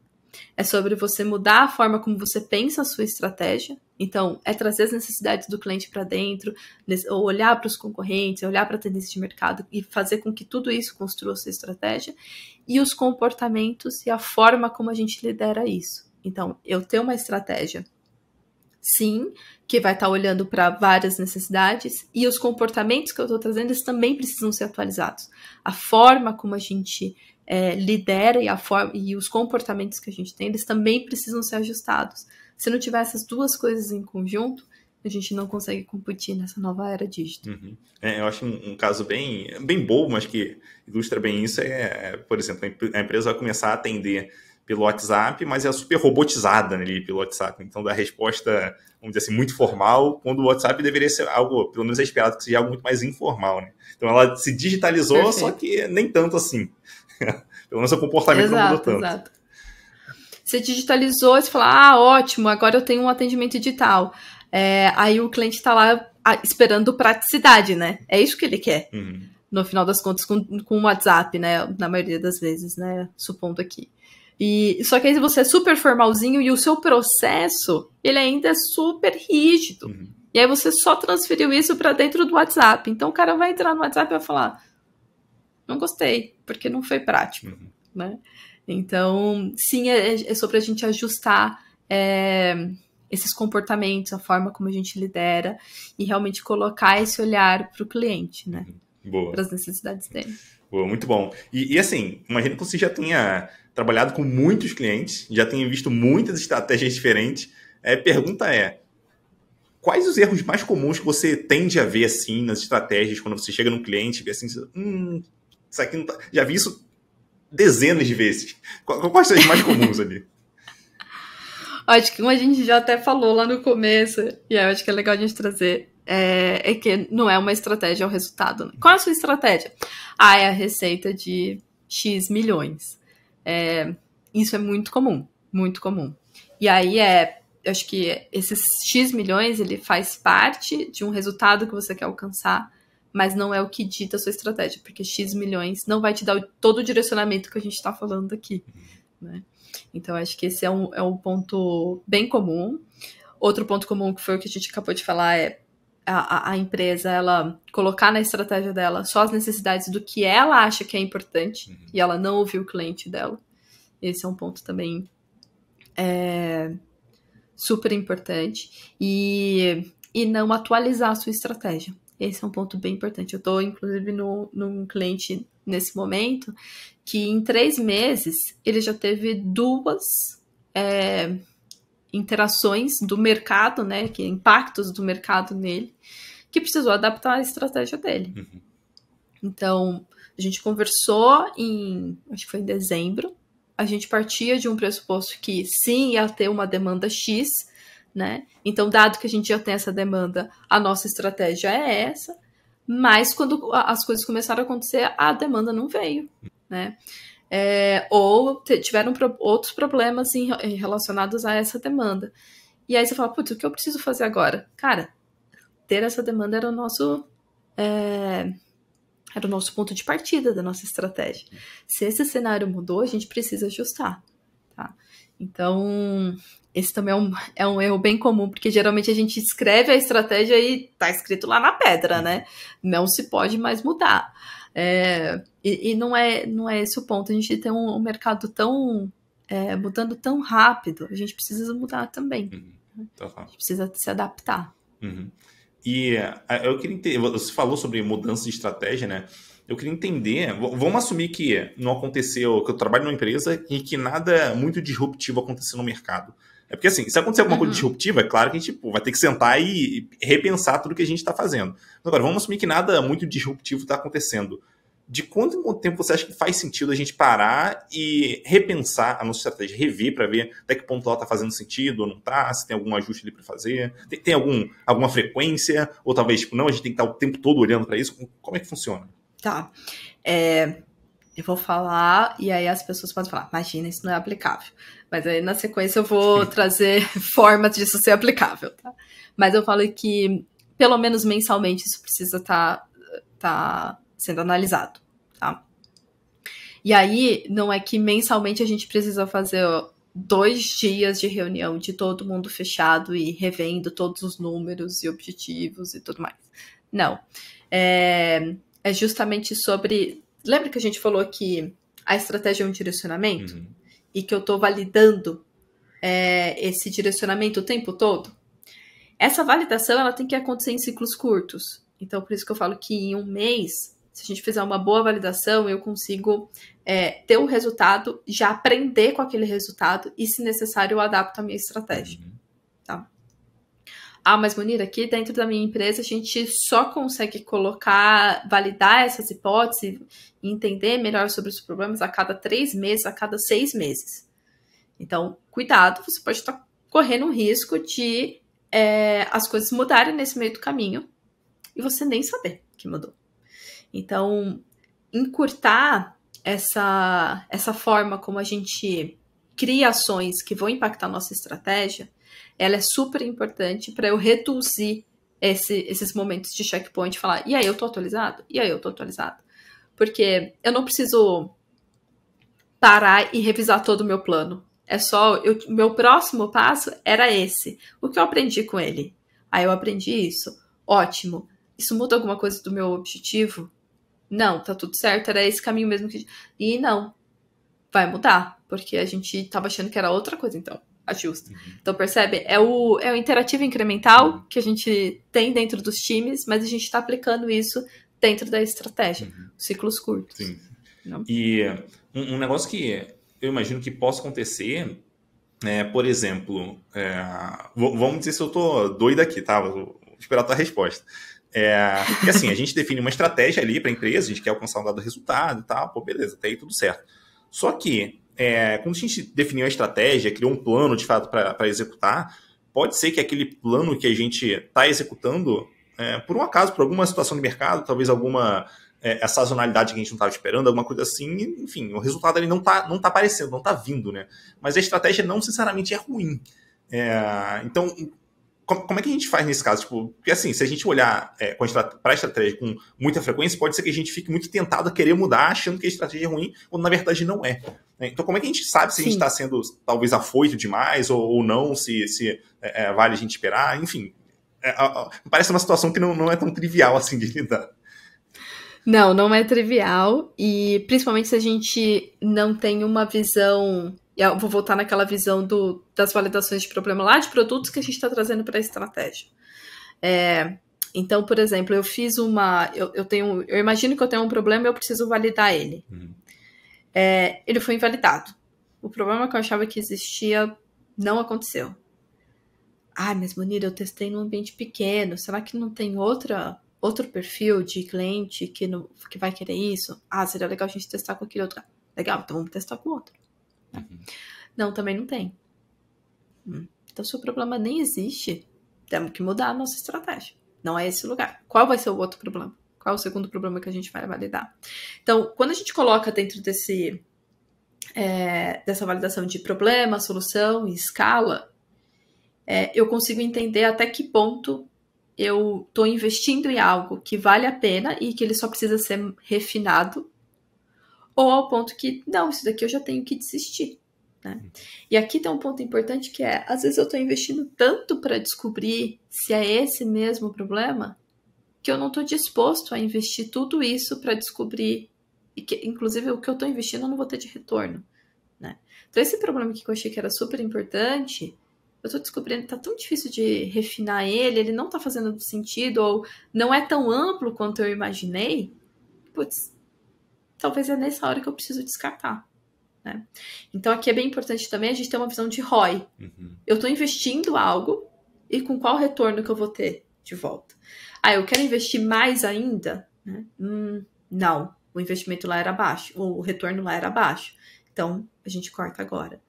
É sobre você mudar a forma como você pensa a sua estratégia. Então, é trazer as necessidades do cliente para dentro, ou olhar para os concorrentes, olhar para a tendência de mercado e fazer com que tudo isso construa a sua estratégia. E os comportamentos e a forma como a gente lidera isso. Então, eu ter uma estratégia sim, que vai estar tá olhando para várias necessidades e os comportamentos que eu estou trazendo eles também precisam ser atualizados. A forma como a gente é, lidera e, a forma, e os comportamentos que a gente tem, eles também precisam ser ajustados. Se não tiver essas duas coisas em conjunto, a gente não consegue competir nessa nova era digital. Uhum. É, eu acho um, um, caso bem, bem bobo, mas que ilustra bem isso, é, é por exemplo, a empresa vai começar a atender pelo WhatsApp, mas é super robotizada ali né, pelo WhatsApp. Então, dá resposta, vamos dizer assim, muito formal, quando o WhatsApp deveria ser algo, pelo menos é esperado que seja algo muito mais informal, né? Então, ela se digitalizou, Perfeito. só que nem tanto assim. [laughs] pelo menos o comportamento exato, não mudou tanto. Exato. Você digitalizou, você fala, ah, ótimo, agora eu tenho um atendimento digital. É, aí o cliente está lá esperando praticidade, né? É isso que ele quer. Uhum. No final das contas, com, com o WhatsApp, né? Na maioria das vezes, né? Supondo aqui. E só que aí você é super formalzinho e o seu processo, ele ainda é super rígido. Uhum. E aí você só transferiu isso para dentro do WhatsApp. Então o cara vai entrar no WhatsApp e vai falar: "Não gostei, porque não foi prático", uhum. né? Então, sim, é, é, é sobre a gente ajustar é, esses comportamentos, a forma como a gente lidera e realmente colocar esse olhar para o cliente, né? Uhum. Boa. Para as necessidades dele. Boa, muito bom. E, e assim, imagina que você já tenha trabalhado com muitos clientes, já tenho visto muitas estratégias diferentes. É, pergunta é: quais os erros mais comuns que você tende a ver assim nas estratégias quando você chega num cliente e vê assim, hum, isso aqui não tá... já vi isso dezenas de vezes. Quais são as mais comuns ali? [laughs] acho que uma a gente já até falou lá no começo, e eu acho que é legal a gente trazer, é, é que não é uma estratégia, é o um resultado. Né? Qual é a sua estratégia? Ah, é a receita de X milhões. É, isso é muito comum, muito comum. E aí é, acho que esses X milhões, ele faz parte de um resultado que você quer alcançar, mas não é o que dita a sua estratégia, porque X milhões não vai te dar todo o direcionamento que a gente está falando aqui, uhum. né? Então, acho que esse é um, é um ponto bem comum. Outro ponto comum que foi o que a gente acabou de falar é a, a, empresa ela colocar na estratégia dela só as necessidades do que ela acha que é importante uhum. e ela não ouvir o cliente dela. Esse é um ponto também é, super importante. E, e não atualizar a sua estratégia. Esse é um ponto bem importante. Eu estou, inclusive, no, num cliente nesse momento que em três meses ele já teve duas. É, interações do mercado, né, que impactos do mercado nele, que precisou adaptar a estratégia dele. Uhum. Então, a gente conversou em, acho que foi em dezembro, a gente partia de um pressuposto que sim, ia ter uma demanda X, né? Então, dado que a gente já tem essa demanda, a nossa estratégia é essa, mas quando as coisas começaram a acontecer, a demanda não veio, né? é, ou tiveram pro outros problemas relacionados a essa demanda. E aí você fala, putz, o que eu preciso fazer agora? Cara, ter essa demanda era o nosso. É, era o nosso ponto de partida da nossa estratégia. Se esse cenário mudou, a gente precisa ajustar. Tá? Então, esse também é um, é um erro bem comum, porque geralmente a gente escreve a estratégia e tá escrito lá na pedra, né? Não se pode mais mudar. É, e, e não, é, não é esse o ponto. A gente tem um, um mercado tão é, mudando tão rápido, a gente precisa mudar também. Uhum. Então tá. A gente precisa se adaptar. Uhum. E é, eu queria entender, você falou sobre mudança de estratégia, né? Eu queria entender, vamos assumir que não aconteceu, que eu trabalho numa empresa e que nada muito disruptivo aconteceu no mercado. É porque assim, se acontecer alguma uhum. coisa disruptiva, é claro que a gente pô, vai ter que sentar e repensar tudo que a gente está fazendo. Agora, vamos assumir que nada muito disruptivo está acontecendo. De quanto em quanto tempo você acha que faz sentido a gente parar e repensar a nossa estratégia, rever para ver até que ponto ela está fazendo sentido ou não está, se tem algum ajuste ali para fazer, tem, tem, algum, alguma frequência, ou talvez tipo, não, a gente tem que estar tá o tempo todo olhando para isso? Como é que funciona? Tá. É, eu vou falar e aí as pessoas podem falar, imagina, isso não é aplicável. Mas aí na sequência eu vou trazer [laughs] formas disso ser aplicável, tá? Mas eu falo que pelo menos mensalmente isso precisa estar tá, tá sendo analisado, tá? E aí não é que mensalmente a gente precisa fazer dois dias de reunião de todo mundo fechado e revendo todos os números e objetivos e tudo mais. Não. É, é justamente sobre Lembra que a gente falou que a estratégia é um direcionamento? Uhum. E que eu estou validando é, esse direcionamento o tempo todo? Essa validação ela tem que acontecer em ciclos curtos. Então, por isso que eu falo que em um mês, se a gente fizer uma boa validação, eu consigo é, ter o um resultado, já aprender com aquele resultado e, se necessário, eu adapto a minha estratégia. Uhum. Ah, mas bonita aqui dentro da minha empresa a gente só consegue colocar, validar essas hipóteses, entender melhor sobre os problemas a cada três meses, a cada seis meses. Então, cuidado, você pode estar correndo um risco de é, as coisas mudarem nesse meio do caminho e você nem saber que mudou. Então, encurtar essa, essa forma como a gente cria ações que vão impactar nossa estratégia ela é super importante para eu reduzir esse, esses momentos de checkpoint e falar, e aí eu tô atualizado? E aí eu tô atualizado? Porque eu não preciso parar e revisar todo o meu plano. É só, eu, meu próximo passo era esse. O que eu aprendi com ele? Aí ah, eu aprendi isso. Ótimo. Isso muda alguma coisa do meu objetivo? Não, tá tudo certo, era esse caminho mesmo que. E não, vai mudar, porque a gente tava achando que era outra coisa então ajusta. Uhum. Então, percebe? É o, é o interativo incremental uhum. que a gente tem dentro dos times, mas a gente está aplicando isso dentro da estratégia. Uhum. Ciclos curtos. Sim. E um, um, negócio que eu imagino que possa acontecer. É, por exemplo, é, vamos dizer se eu tô doido aqui, tá? Vou esperar a tua resposta. É, porque assim, a gente [laughs] define uma estratégia ali para a empresa, a gente quer alcançar um dado resultado e tal, pô, beleza, até aí tudo certo. Só que é, quando a gente definiu a estratégia, criou um plano de fato para executar, pode ser que aquele plano que a gente está executando, é, por um acaso, por alguma situação de mercado, talvez alguma é, sazonalidade que a gente não estava esperando, alguma coisa assim, enfim, o resultado ali não está não tá aparecendo, não está vindo, né? Mas a estratégia não necessariamente é ruim. É, então, como, é que a gente faz nesse caso? Tipo, porque assim, se a gente olhar é, para a estratégia com muita frequência, pode ser que a gente fique muito tentado a querer mudar, achando que a estratégia é ruim, quando na verdade não é. Né? Então, como é que a gente sabe se Sim. a gente está sendo talvez afoito demais ou, ou não, se, se é, é vale a gente esperar? Enfim, é, parece uma situação que não, não é tão trivial assim de [laughs] lidar. Não, não é trivial e principalmente se a gente não tem uma visão eu vou voltar naquela visão do, das validações de problema lá de produtos que a gente está trazendo para a estratégia. É, então, por exemplo, eu fiz uma. Eu, eu, tenho, eu imagino que eu tenho um problema e eu preciso validar ele. Uhum. É, ele foi invalidado. O problema que eu achava que existia não aconteceu. ah mas Munir, eu testei num ambiente pequeno. Será que não tem outra outro perfil de cliente que, não, que vai querer isso? Ah, seria legal a gente testar com aquele outro. Legal, então vamos testar com outro. Uhum. Não, também não tem. Então, se o problema nem existe, temos que mudar a nossa estratégia. Não é esse lugar. Qual vai ser o outro problema? Qual é o segundo problema que a gente vai validar? Então, quando a gente coloca dentro desse é, dessa validação de problema, solução e escala, é, eu consigo entender até que ponto eu estou investindo em algo que vale a pena e que ele só precisa ser refinado ou ao ponto que, não, isso daqui eu já tenho que desistir. Né? Uhum. E aqui tem um ponto importante que é, às vezes eu estou investindo tanto para descobrir se é esse mesmo problema, que eu não estou disposto a investir tudo isso para descobrir, e que, inclusive o que eu estou investindo eu não vou ter de retorno. Né? Então esse problema que eu achei que era super importante, eu estou descobrindo que tá tão difícil de refinar ele, ele não está fazendo sentido, ou não é tão amplo quanto eu imaginei, putz, talvez é nessa hora que eu preciso descartar. Né? Então aqui é bem importante também a gente ter uma visão de ROI. Uhum. Eu estou investindo algo e com qual retorno que eu vou ter de volta? Ah, eu quero investir mais ainda? Né? Hum, não, o investimento lá era baixo, o retorno lá era baixo. Então a gente corta agora.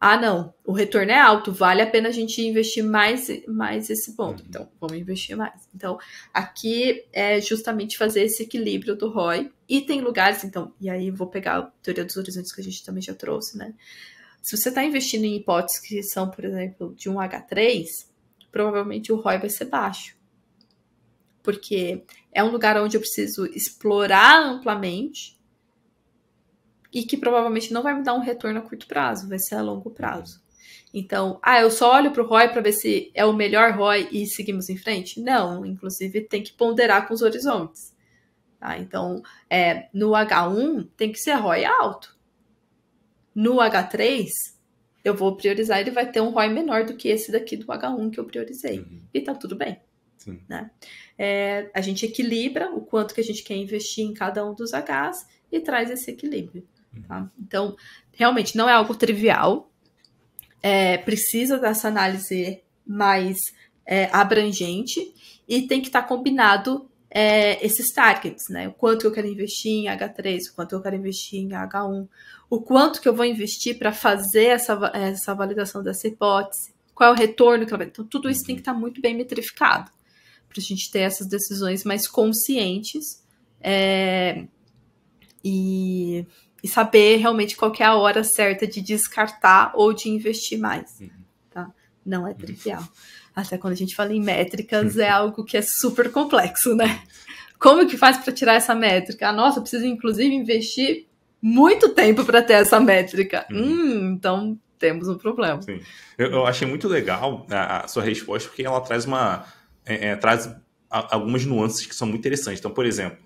Ah, não, o retorno é alto, vale a pena a gente investir mais, mais esse ponto. Uhum. Então, vamos investir mais. Então, aqui é justamente fazer esse equilíbrio do ROI e tem lugares, então, e aí vou pegar a teoria dos horizontes que a gente também já trouxe, né? Se você está investindo em hipóteses que são, por exemplo, de um H3, provavelmente o ROI vai ser baixo. Porque é um lugar onde eu preciso explorar amplamente e que provavelmente não vai me dar um retorno a curto prazo, vai ser a longo prazo. Então, ah, eu só olho para o ROI para ver se é o melhor ROI e seguimos em frente? Não, inclusive tem que ponderar com os horizontes. Tá? Então, é, no H1 tem que ser ROI alto. No H3, eu vou priorizar, ele vai ter um ROI menor do que esse daqui do H1 que eu priorizei. Uhum. E tá tudo bem. Né? É, a gente equilibra o quanto que a gente quer investir em cada um dos Hs e traz esse equilíbrio. Uhum. Tá? Então, realmente não é algo trivial. É, precisa dessa análise mais é, abrangente e tem que estar tá combinado é, esses targets, né? O quanto eu quero investir em H3, o quanto eu quero investir em H1, o quanto que eu vou investir para fazer essa, essa validação dessa hipótese, qual é o retorno que ela vai. Então, tudo isso tem que estar tá muito bem metrificado para a gente ter essas decisões mais conscientes é, e, e, saber realmente qual é a hora certa de descartar ou de investir mais. Uhum. Tá? Não é trivial. [laughs] Até quando a gente fala em métricas, [laughs] é algo que é super complexo, né? Como que faz para tirar essa métrica? Ah, nossa, eu preciso inclusive investir muito tempo para ter essa métrica. Uhum. Hum, então temos um problema. Sim. Eu, eu achei muito legal a, né, a, sua resposta, porque ela traz uma. É, é, traz a, algumas nuances que são muito interessantes. Então, por exemplo,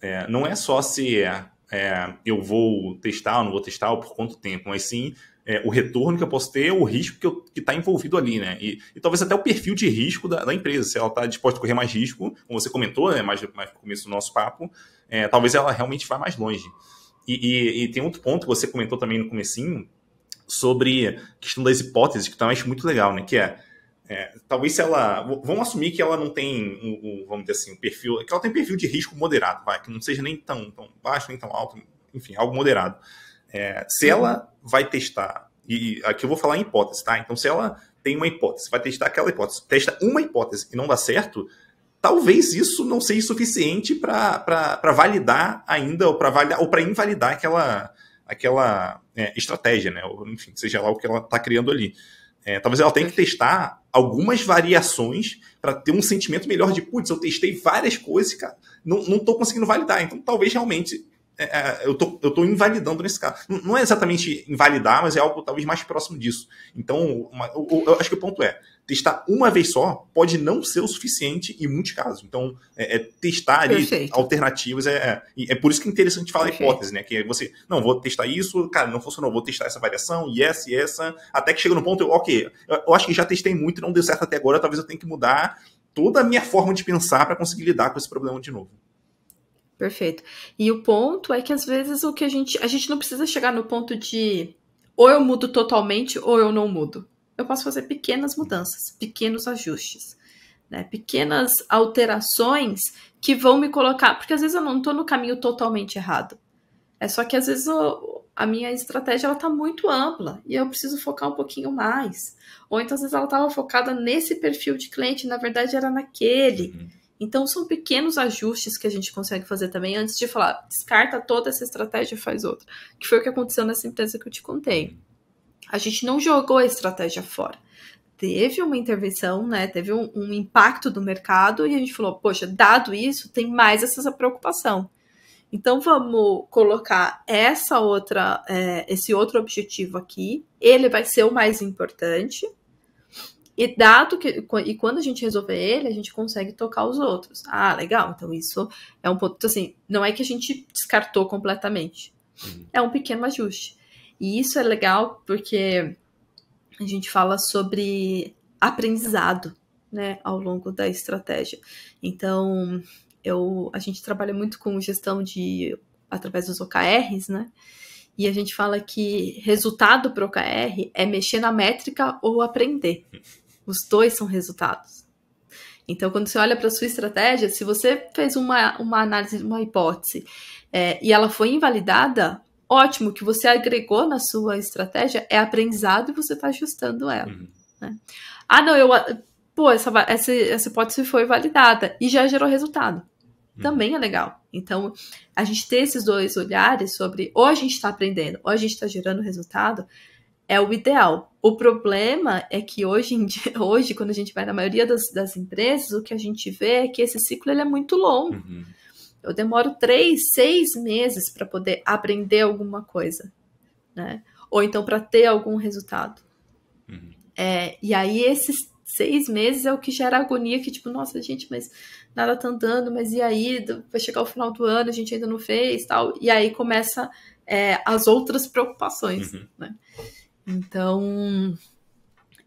é, não é só se é, é, eu vou testar ou não vou testar ou por quanto tempo, mas sim é, o retorno que eu posso ter, o risco que está envolvido ali, né? E, e, talvez até o perfil de risco da, da empresa, se ela está disposta a correr mais risco, como você comentou, né, mais, mais no começo do nosso papo, é, talvez ela realmente vá mais longe. E, e, e, tem outro ponto que você comentou também no comecinho, sobre a questão das hipóteses, que também acho muito legal, né? Que é, é talvez se ela... Vamos assumir que ela não tem, um, um, vamos dizer assim, um perfil... Que ela tem um perfil de risco moderado, vai, que não seja nem tão, tão baixo, nem tão alto, enfim, algo moderado. É, se ela vai testar, e aqui eu vou falar em hipótese, tá? Então, se ela tem uma hipótese, vai testar aquela hipótese, testa uma hipótese e não dá certo, talvez isso não seja suficiente para validar ainda, ou para invalidar aquela, aquela é, estratégia, né? Ou, enfim, seja lá o que ela está criando ali. É, talvez ela tenha que testar algumas variações para ter um sentimento melhor de, putz, eu testei várias coisas, cara, não, não tô conseguindo validar. Então, talvez realmente é, é, eu, tô, eu tô invalidando nesse caso. Não é exatamente invalidar, mas é algo talvez mais próximo disso. Então, uma, eu, eu, acho que o ponto é, testar uma vez só pode não ser o suficiente em muitos casos. Então, é, é testar ali alternativas. É, é, é, por isso que é interessante falar Perfeito. hipótese, né? Que você, não, vou testar isso, cara, não funcionou, vou testar essa variação, e essa, e essa, até que chega no ponto, eu, ok, eu, eu acho que já testei muito e não deu certo até agora, talvez eu tenha que mudar toda a minha forma de pensar para conseguir lidar com esse problema de novo. Perfeito. E o ponto é que às vezes o que a gente. A gente não precisa chegar no ponto de ou eu mudo totalmente ou eu não mudo. Eu posso fazer pequenas mudanças, pequenos ajustes, né? pequenas alterações que vão me colocar. Porque às vezes eu não estou no caminho totalmente errado. É só que às vezes eu, a minha estratégia ela tá muito ampla e eu preciso focar um pouquinho mais. Ou então às vezes ela estava focada nesse perfil de cliente, na verdade era naquele. Uhum. Então, são pequenos ajustes que a gente consegue fazer também antes de falar, descarta toda essa estratégia e faz outra. Que foi o que aconteceu nessa empresa que eu te contei. A gente não jogou a estratégia fora. Teve uma intervenção, né? Teve um, um impacto do mercado e a gente falou, poxa, dado isso, tem mais essa preocupação. Então vamos colocar essa outra, é, esse outro objetivo aqui. Ele vai ser o mais importante, e dado que e quando a gente resolver ele, a gente consegue tocar os outros. Ah, legal. Então isso é um ponto assim, não é que a gente descartou completamente. Uhum. É um pequeno ajuste. E isso é legal porque a gente fala sobre aprendizado, né, ao longo da estratégia. Então, eu a gente trabalha muito com gestão de através dos OKRs, né? E a gente fala que resultado para o OKR é mexer na métrica ou aprender. [laughs] Os dois são resultados. Então, quando você olha para sua estratégia, se você fez uma, uma análise, uma hipótese, é, e ela foi invalidada, ótimo, o que você agregou na sua estratégia é aprendizado e você está ajustando ela. Uhum. Né? Ah, não, eu. Pô, essa, essa, essa hipótese foi validada e já gerou resultado. Uhum. Também é legal. Então, a gente ter esses dois olhares sobre ou a gente está aprendendo ou a gente está gerando resultado é o ideal. O problema é que hoje, dia, [laughs] hoje quando a gente vai na maioria das, das, empresas, o que a gente vê é que esse ciclo ele é muito longo. Uhum. Eu demoro três, seis meses para poder aprender alguma coisa, né? Ou então para ter algum resultado. Uhum. É, e aí esses seis meses é o que gera agonia, que tipo, nossa, gente, mas nada tá andando, mas e aí? Vai chegar o final do ano, a gente ainda não fez, tal. E aí começa é, as outras preocupações, uhum. né? Então,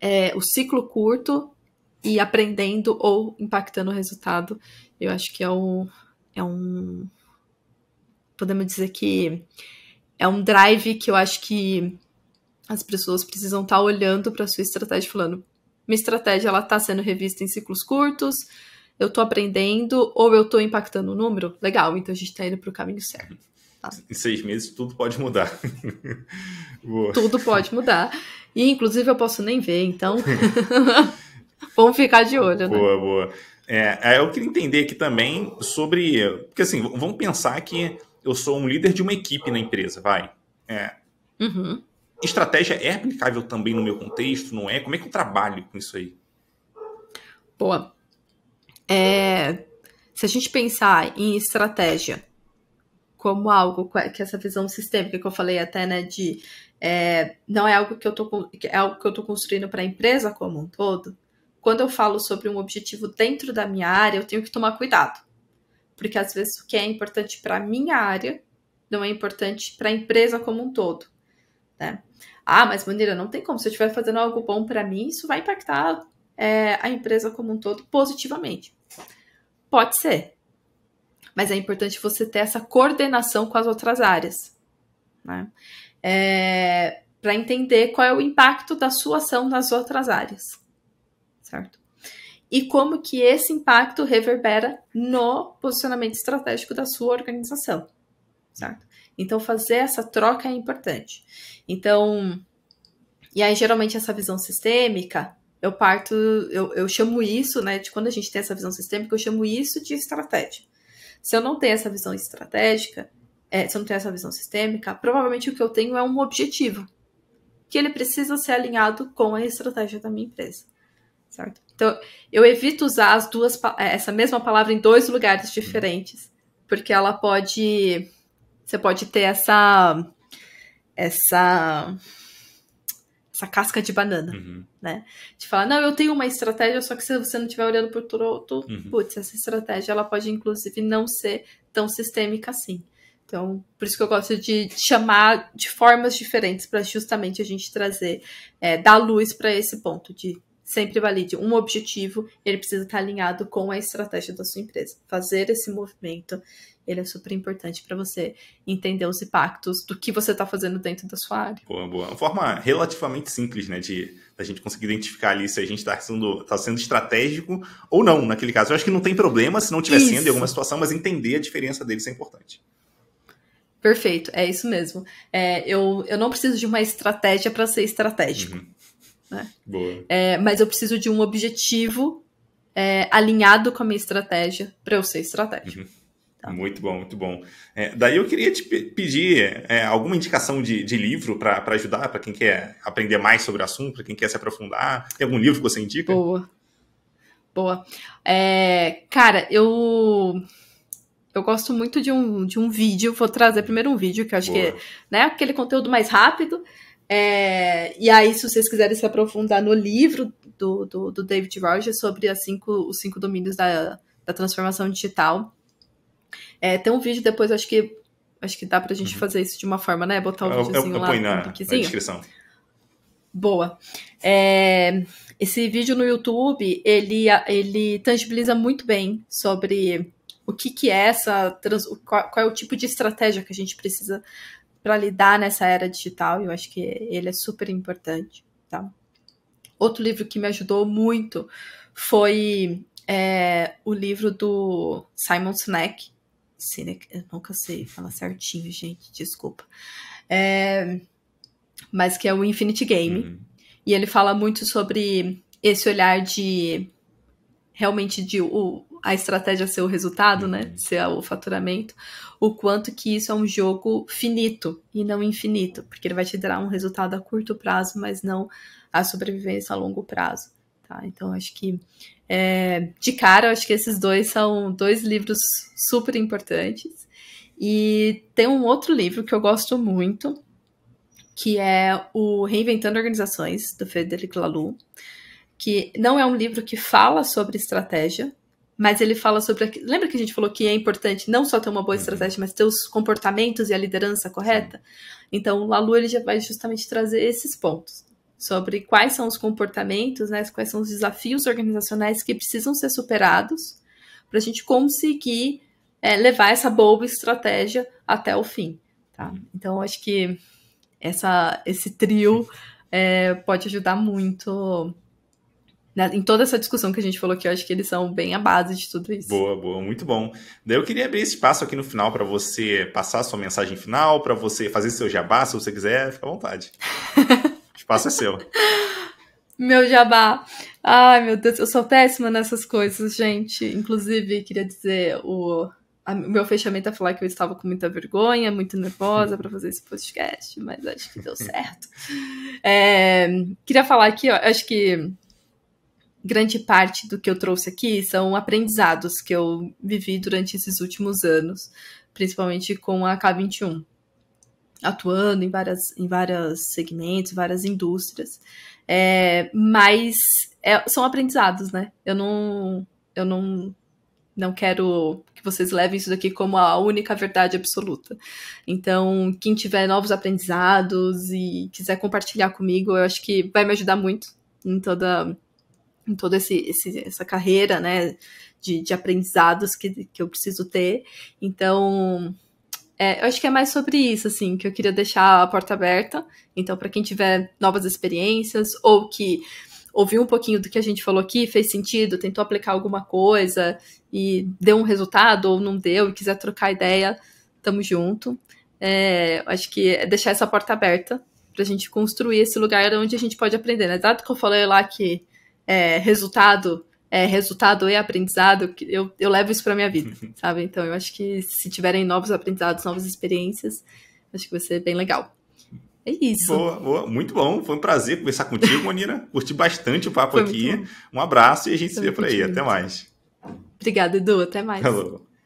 é, o ciclo curto e aprendendo ou impactando o resultado, eu acho que é um, é um. Podemos dizer que é um drive que eu acho que as pessoas precisam estar tá olhando para a sua estratégia, falando: minha estratégia ela está sendo revista em ciclos curtos, eu estou aprendendo ou eu estou impactando o número? Legal, então a gente está indo para o caminho certo em seis meses tudo pode mudar. [laughs] tudo pode mudar. E inclusive eu posso nem ver, então [laughs] vamos ficar de olho. Boa, né? boa. É, é, eu queria entender aqui também sobre. Porque assim, vamos pensar que eu sou um líder de uma equipe na empresa, vai. É, uhum. Estratégia é aplicável também no meu contexto, não é? Como é que eu trabalho com isso aí? Boa. É, se a gente pensar em estratégia como algo é, que essa visão sistêmica que eu falei até, né, de é, não é algo que eu tô é algo que eu tô construindo para a empresa como um todo. Quando eu falo sobre um objetivo dentro da minha área, eu tenho que tomar cuidado, porque às vezes o que é importante para minha área não é importante para a empresa como um todo, né? Ah, mas maneira não tem como. Se eu estiver fazendo algo bom para mim, isso vai impactar é, a empresa como um todo positivamente. Pode ser, mas é importante você ter essa coordenação com as outras áreas, né? É, para entender qual é o impacto da sua ação nas outras áreas, certo? E como que esse impacto reverbera no posicionamento estratégico da sua organização, certo? Então fazer essa troca é importante. Então, e aí geralmente essa visão sistêmica eu parto, eu, eu, chamo isso, né, de quando a gente tem essa visão sistêmica, eu chamo isso de estratégia se eu não tenho essa visão estratégica, é, se eu não tenho essa visão sistêmica, provavelmente o que eu tenho é um objetivo que ele precisa ser alinhado com a estratégia da minha empresa, certo? Então, eu evito usar as duas é, essa mesma palavra em dois lugares diferentes, porque ela pode você pode ter essa essa essa casca de banana, uhum. né? De falar, não, eu tenho uma estratégia, só que se você não estiver olhando por todo, uhum. putz, essa estratégia ela pode inclusive não ser tão sistêmica assim. Então, por isso que eu gosto de chamar de formas diferentes para justamente a gente trazer, é, dar luz para esse ponto de sempre valide um objetivo, ele precisa estar alinhado com a estratégia da sua empresa. Fazer esse movimento, ele é super importante para você entender os impactos do que você está fazendo dentro da sua área. Boa, boa. Uma forma relativamente simples, né, de a gente conseguir identificar ali se a gente está sendo, tá sendo estratégico ou não, naquele caso. Eu acho que não tem problema se não estiver sendo em alguma situação, mas entender a diferença deles é importante. Perfeito, é isso mesmo. É, eu, eu não preciso de uma estratégia para ser estratégico. Uhum né? Boa. É, mas eu preciso de um objetivo é, alinhado com a minha estratégia para eu ser estratégico. Uhum. Tá. Muito bom, muito bom. É, daí eu queria te pedir é, alguma indicação de, de livro para ajudar, para quem quer aprender mais sobre o assunto, para quem quer se aprofundar. Tem algum livro que você indica? Boa. Boa. É, cara, eu eu gosto muito de um, de um vídeo, vou trazer primeiro um vídeo, que eu acho Boa. que é né, aquele conteúdo mais rápido, é, e aí, se vocês quiserem se aprofundar no livro do, do, do David Rogers sobre cinco, os cinco domínios da, da transformação digital, é, tem um vídeo depois, acho que acho que dá pra gente uhum. fazer isso de uma forma, né? Botar o um videozinho eu, eu, eu lá na, na descrição. Boa. É, esse vídeo no YouTube, ele, ele tangibiliza muito bem sobre o que, que é essa, trans, qual, qual, é o tipo de estratégia que a gente precisa para lidar nessa era digital, e eu acho que ele é super importante, tá? Outro livro que me ajudou muito foi é, o livro do Simon Sinek. Sinek, eu nunca sei falar certinho, gente, desculpa. É, mas que é o Infinity Game. Uhum. E ele fala muito sobre esse olhar de realmente de o, a estratégia ser o resultado, né? Uhum. Ser o faturamento, o quanto que isso é um jogo finito e não infinito, porque ele vai te dar um resultado a curto prazo, mas não a sobrevivência a longo prazo. Tá? Então acho que é, de cara, acho que esses dois são dois livros super importantes. E tem um outro livro que eu gosto muito, que é o Reinventando Organizações, do Frederic Laloux, que não é um livro que fala sobre estratégia, mas ele fala sobre. Lembra que a gente falou que é importante não só ter uma boa uhum. estratégia, mas ter os comportamentos e a liderança correta? Então, o Lalu ele já vai justamente trazer esses pontos sobre quais são os comportamentos, né, quais são os desafios organizacionais que precisam ser superados para a gente conseguir é, levar essa boa estratégia até o fim. Tá? Uhum. Então, acho que essa, esse trio é, pode ajudar muito em toda essa discussão que a gente falou que eu acho que eles são bem a base de tudo isso. Boa, boa, muito bom. Daí eu queria abrir esse espaço aqui no final para você passar a sua mensagem final, para você fazer seu jabá, se você quiser, fica à vontade. [laughs] o espaço é seu. Meu jabá. Ai, meu Deus, eu sou péssima nessas coisas, gente. Inclusive, queria dizer o a, meu fechamento é falar que eu estava com muita vergonha, muito nervosa para fazer esse podcast, mas acho que deu certo. [laughs] É, queria falar aqui, ó, acho que grande parte do que eu trouxe aqui são aprendizados que eu vivi durante esses últimos anos, principalmente com a K21, atuando em várias, em vários segmentos, várias indústrias. É, mas é, são aprendizados, né? Eu não, eu não, não quero que vocês levem isso daqui como a única verdade absoluta. Então, quem tiver novos aprendizados e quiser compartilhar comigo, eu acho que vai me ajudar muito em toda em toda esse, esse, essa carreira, né, de, de aprendizados que, que eu preciso ter. Então, é, eu acho que é mais sobre isso, assim, que eu queria deixar a porta aberta. Então, para quem tiver novas experiências ou que ouviu um pouquinho do que a gente falou aqui, fez sentido, tentou aplicar alguma coisa e deu um resultado ou não deu e quiser trocar ideia, tamo junto. É, acho que é deixar essa porta aberta para a gente construir esse lugar onde a gente pode aprender. Né? Dado que eu falei lá que é, resultado é, resultado e aprendizado, eu, eu levo isso para minha vida, uhum. sabe? Então eu acho que se tiverem novos aprendizados, novas experiências, acho que vai ser bem legal. É isso. Boa, boa. Muito bom. Foi um prazer conversar contigo, Manira. [laughs] Curti bastante o papo Foi aqui. Um abraço e a gente Foi se vê por aí. Até mais. Obrigada, Edu. Até mais. Falou.